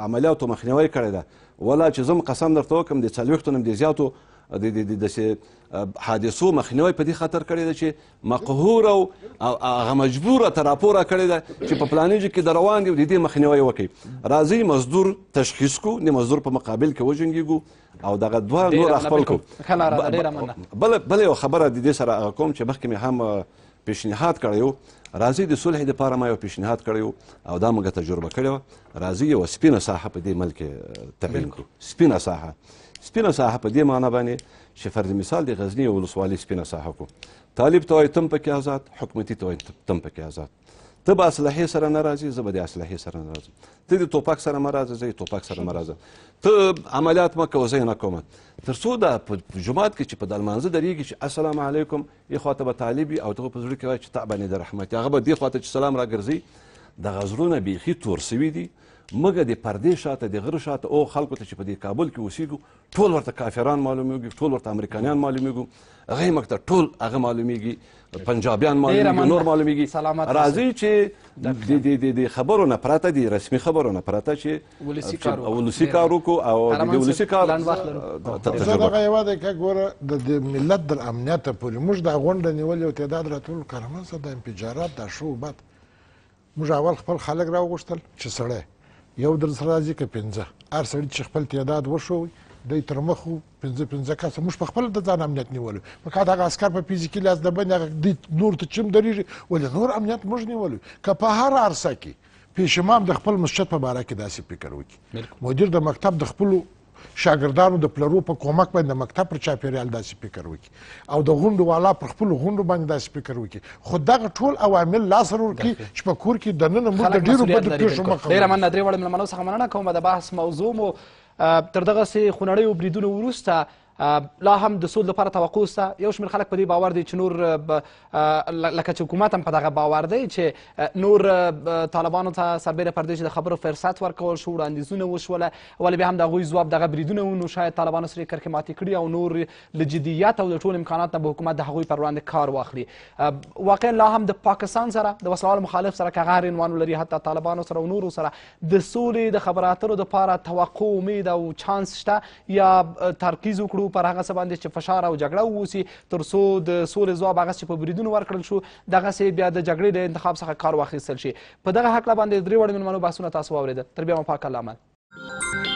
عملیاتو مخنیوی کړی ده ولا چې زه قسم درته وکړم د څلوېښتو نه د زیاتو د د داسې حادثو مخنیوي په دې خاطر کړی دی چې مقهور او هغه مجبوره تراپوره کړی دی چې په پلانیج کې د روان دی د دې مخنیوي وکړي راځي مزدور تشخیص کو د مزدور په مقابل کې وجنګیږو او دغه دوه نور خپل کو بل بل یو خبره د دې سره کوم چې مخکې هم پیشنهاد کړیو راځي د صلح لپاره ما یو پیشنهاد کړیو او دا موږ تجربه کړې وه راځي یوه سپینه ساحه په دې ملک تعیین کړو سپینه ساحه سپینه ساحه په دې معنا باندې چې فرد مثال د غزنی ولسوالۍ سپینه ساحه کو طالب ته وایي تم پکې آزاد حکومتي ته وایي تم پکې آزاد ته به اسلحې سره نه راځې زه به د اسلحې سره نه راځم ته د توپک سره مه راځه زه یې توپک سره مه راځم ته عملیات مه کوه زه یې نه کوم تر څو دا په جومات کې چې په دلمانځه درېږي چې السلام علیکم یې خواته به طالب وي او دغه په زړه کې وایي چې تا باندې د رحمت هغه به دې خواته چې سلام راګرځي دغه زړونه بیخي تور سوي دي مګه د پردې شاته د غره شاته او خلکو ته چې په دې کابل کې اوسېږو ټول ورته کافران معلومیږي ټول ورته امریکایان معلومیږو هغه مکته ټول هغه معلومیږي پنجابیان معلومیږي نور معلومیږي راځي چې د د د خبرو نه پراته دي رسمي خبرو نه پراته چې ولسی کار وکړو او د ولسی کار زه دغه یوازې که ګوره د ملت د امنیت پورې موږ دا غونډه نیولې او تعداد راټول کړه منځ د انفجارات دا شو بد موږ اول خپل خلک راوغوښتل چې سړی یو در سره راځي که پنځه هر سړي چې خپل تعداد وښوي دی تر مخو پنځه پنځه کسه موږ په خپله د ځان امنیت نیولی فقط هغه عسکر په فزیکي لحاظ د بندې هغه دی نور ته چم درېږي ولې نور امنیت موږ نیولی که په هر عرصه کې پیشمام د خپل مسجد په باره کې داسې فکر وکړي مدیر د مکتب د خپلو شاګردانو د پلرو په کومک باندې د مکتب پر چاپېریال داسې فکر وکړي او د غونډو والا پر خپلو غونډو باندې داسې فکر وکړي خو دغه ټول عوامل لا سره ورکړي چې په کور کې دننه موږ د ډېرو بدو پېښو مخه ډېره مننه درې وړو مېلمنو څخه مننه کوم د بحث موضوع مو تر دغسې خونړیو بریدونو وروسته لا هم د سود لپاره توقع شته یو شمېر خلک په دې باور دي چې نور لکه چې حکومت هم په دغه باور دی چې نور طالبانو ته سربیره پر دې چې د خبرو فرصت ورکول شو وړاندیزونه وشوله ولې بیا هم د هغوی ځواب دغه بریدونه و نو شاید طالبانو سره یې کرکې ماتې کړي او نور له جدیت او د ټول امکانات نه به حکومت د هغوی پر وړاندې کار واخلي واقعا لا هم د پاکستان سره د وسلوال مخالف سره که هر عنوان ولري حتی طالبانو سره او نورو سره د سولې د خبرو اترو لپاره توقع امید او چانس شته یا ترکیز وکړو وکړو پر هغه څه باندې چې فشار او جګړه ووسي تر څو د سولې ځواب هغه چې په بریدونو ورکړل شو دغسې بیا د جګړې د انتخاب څخه کار واخیستل شي په دغه هکله باندې درې وړ میلمنو بحثونه تاسو واورېده تر بیا مو پاک الله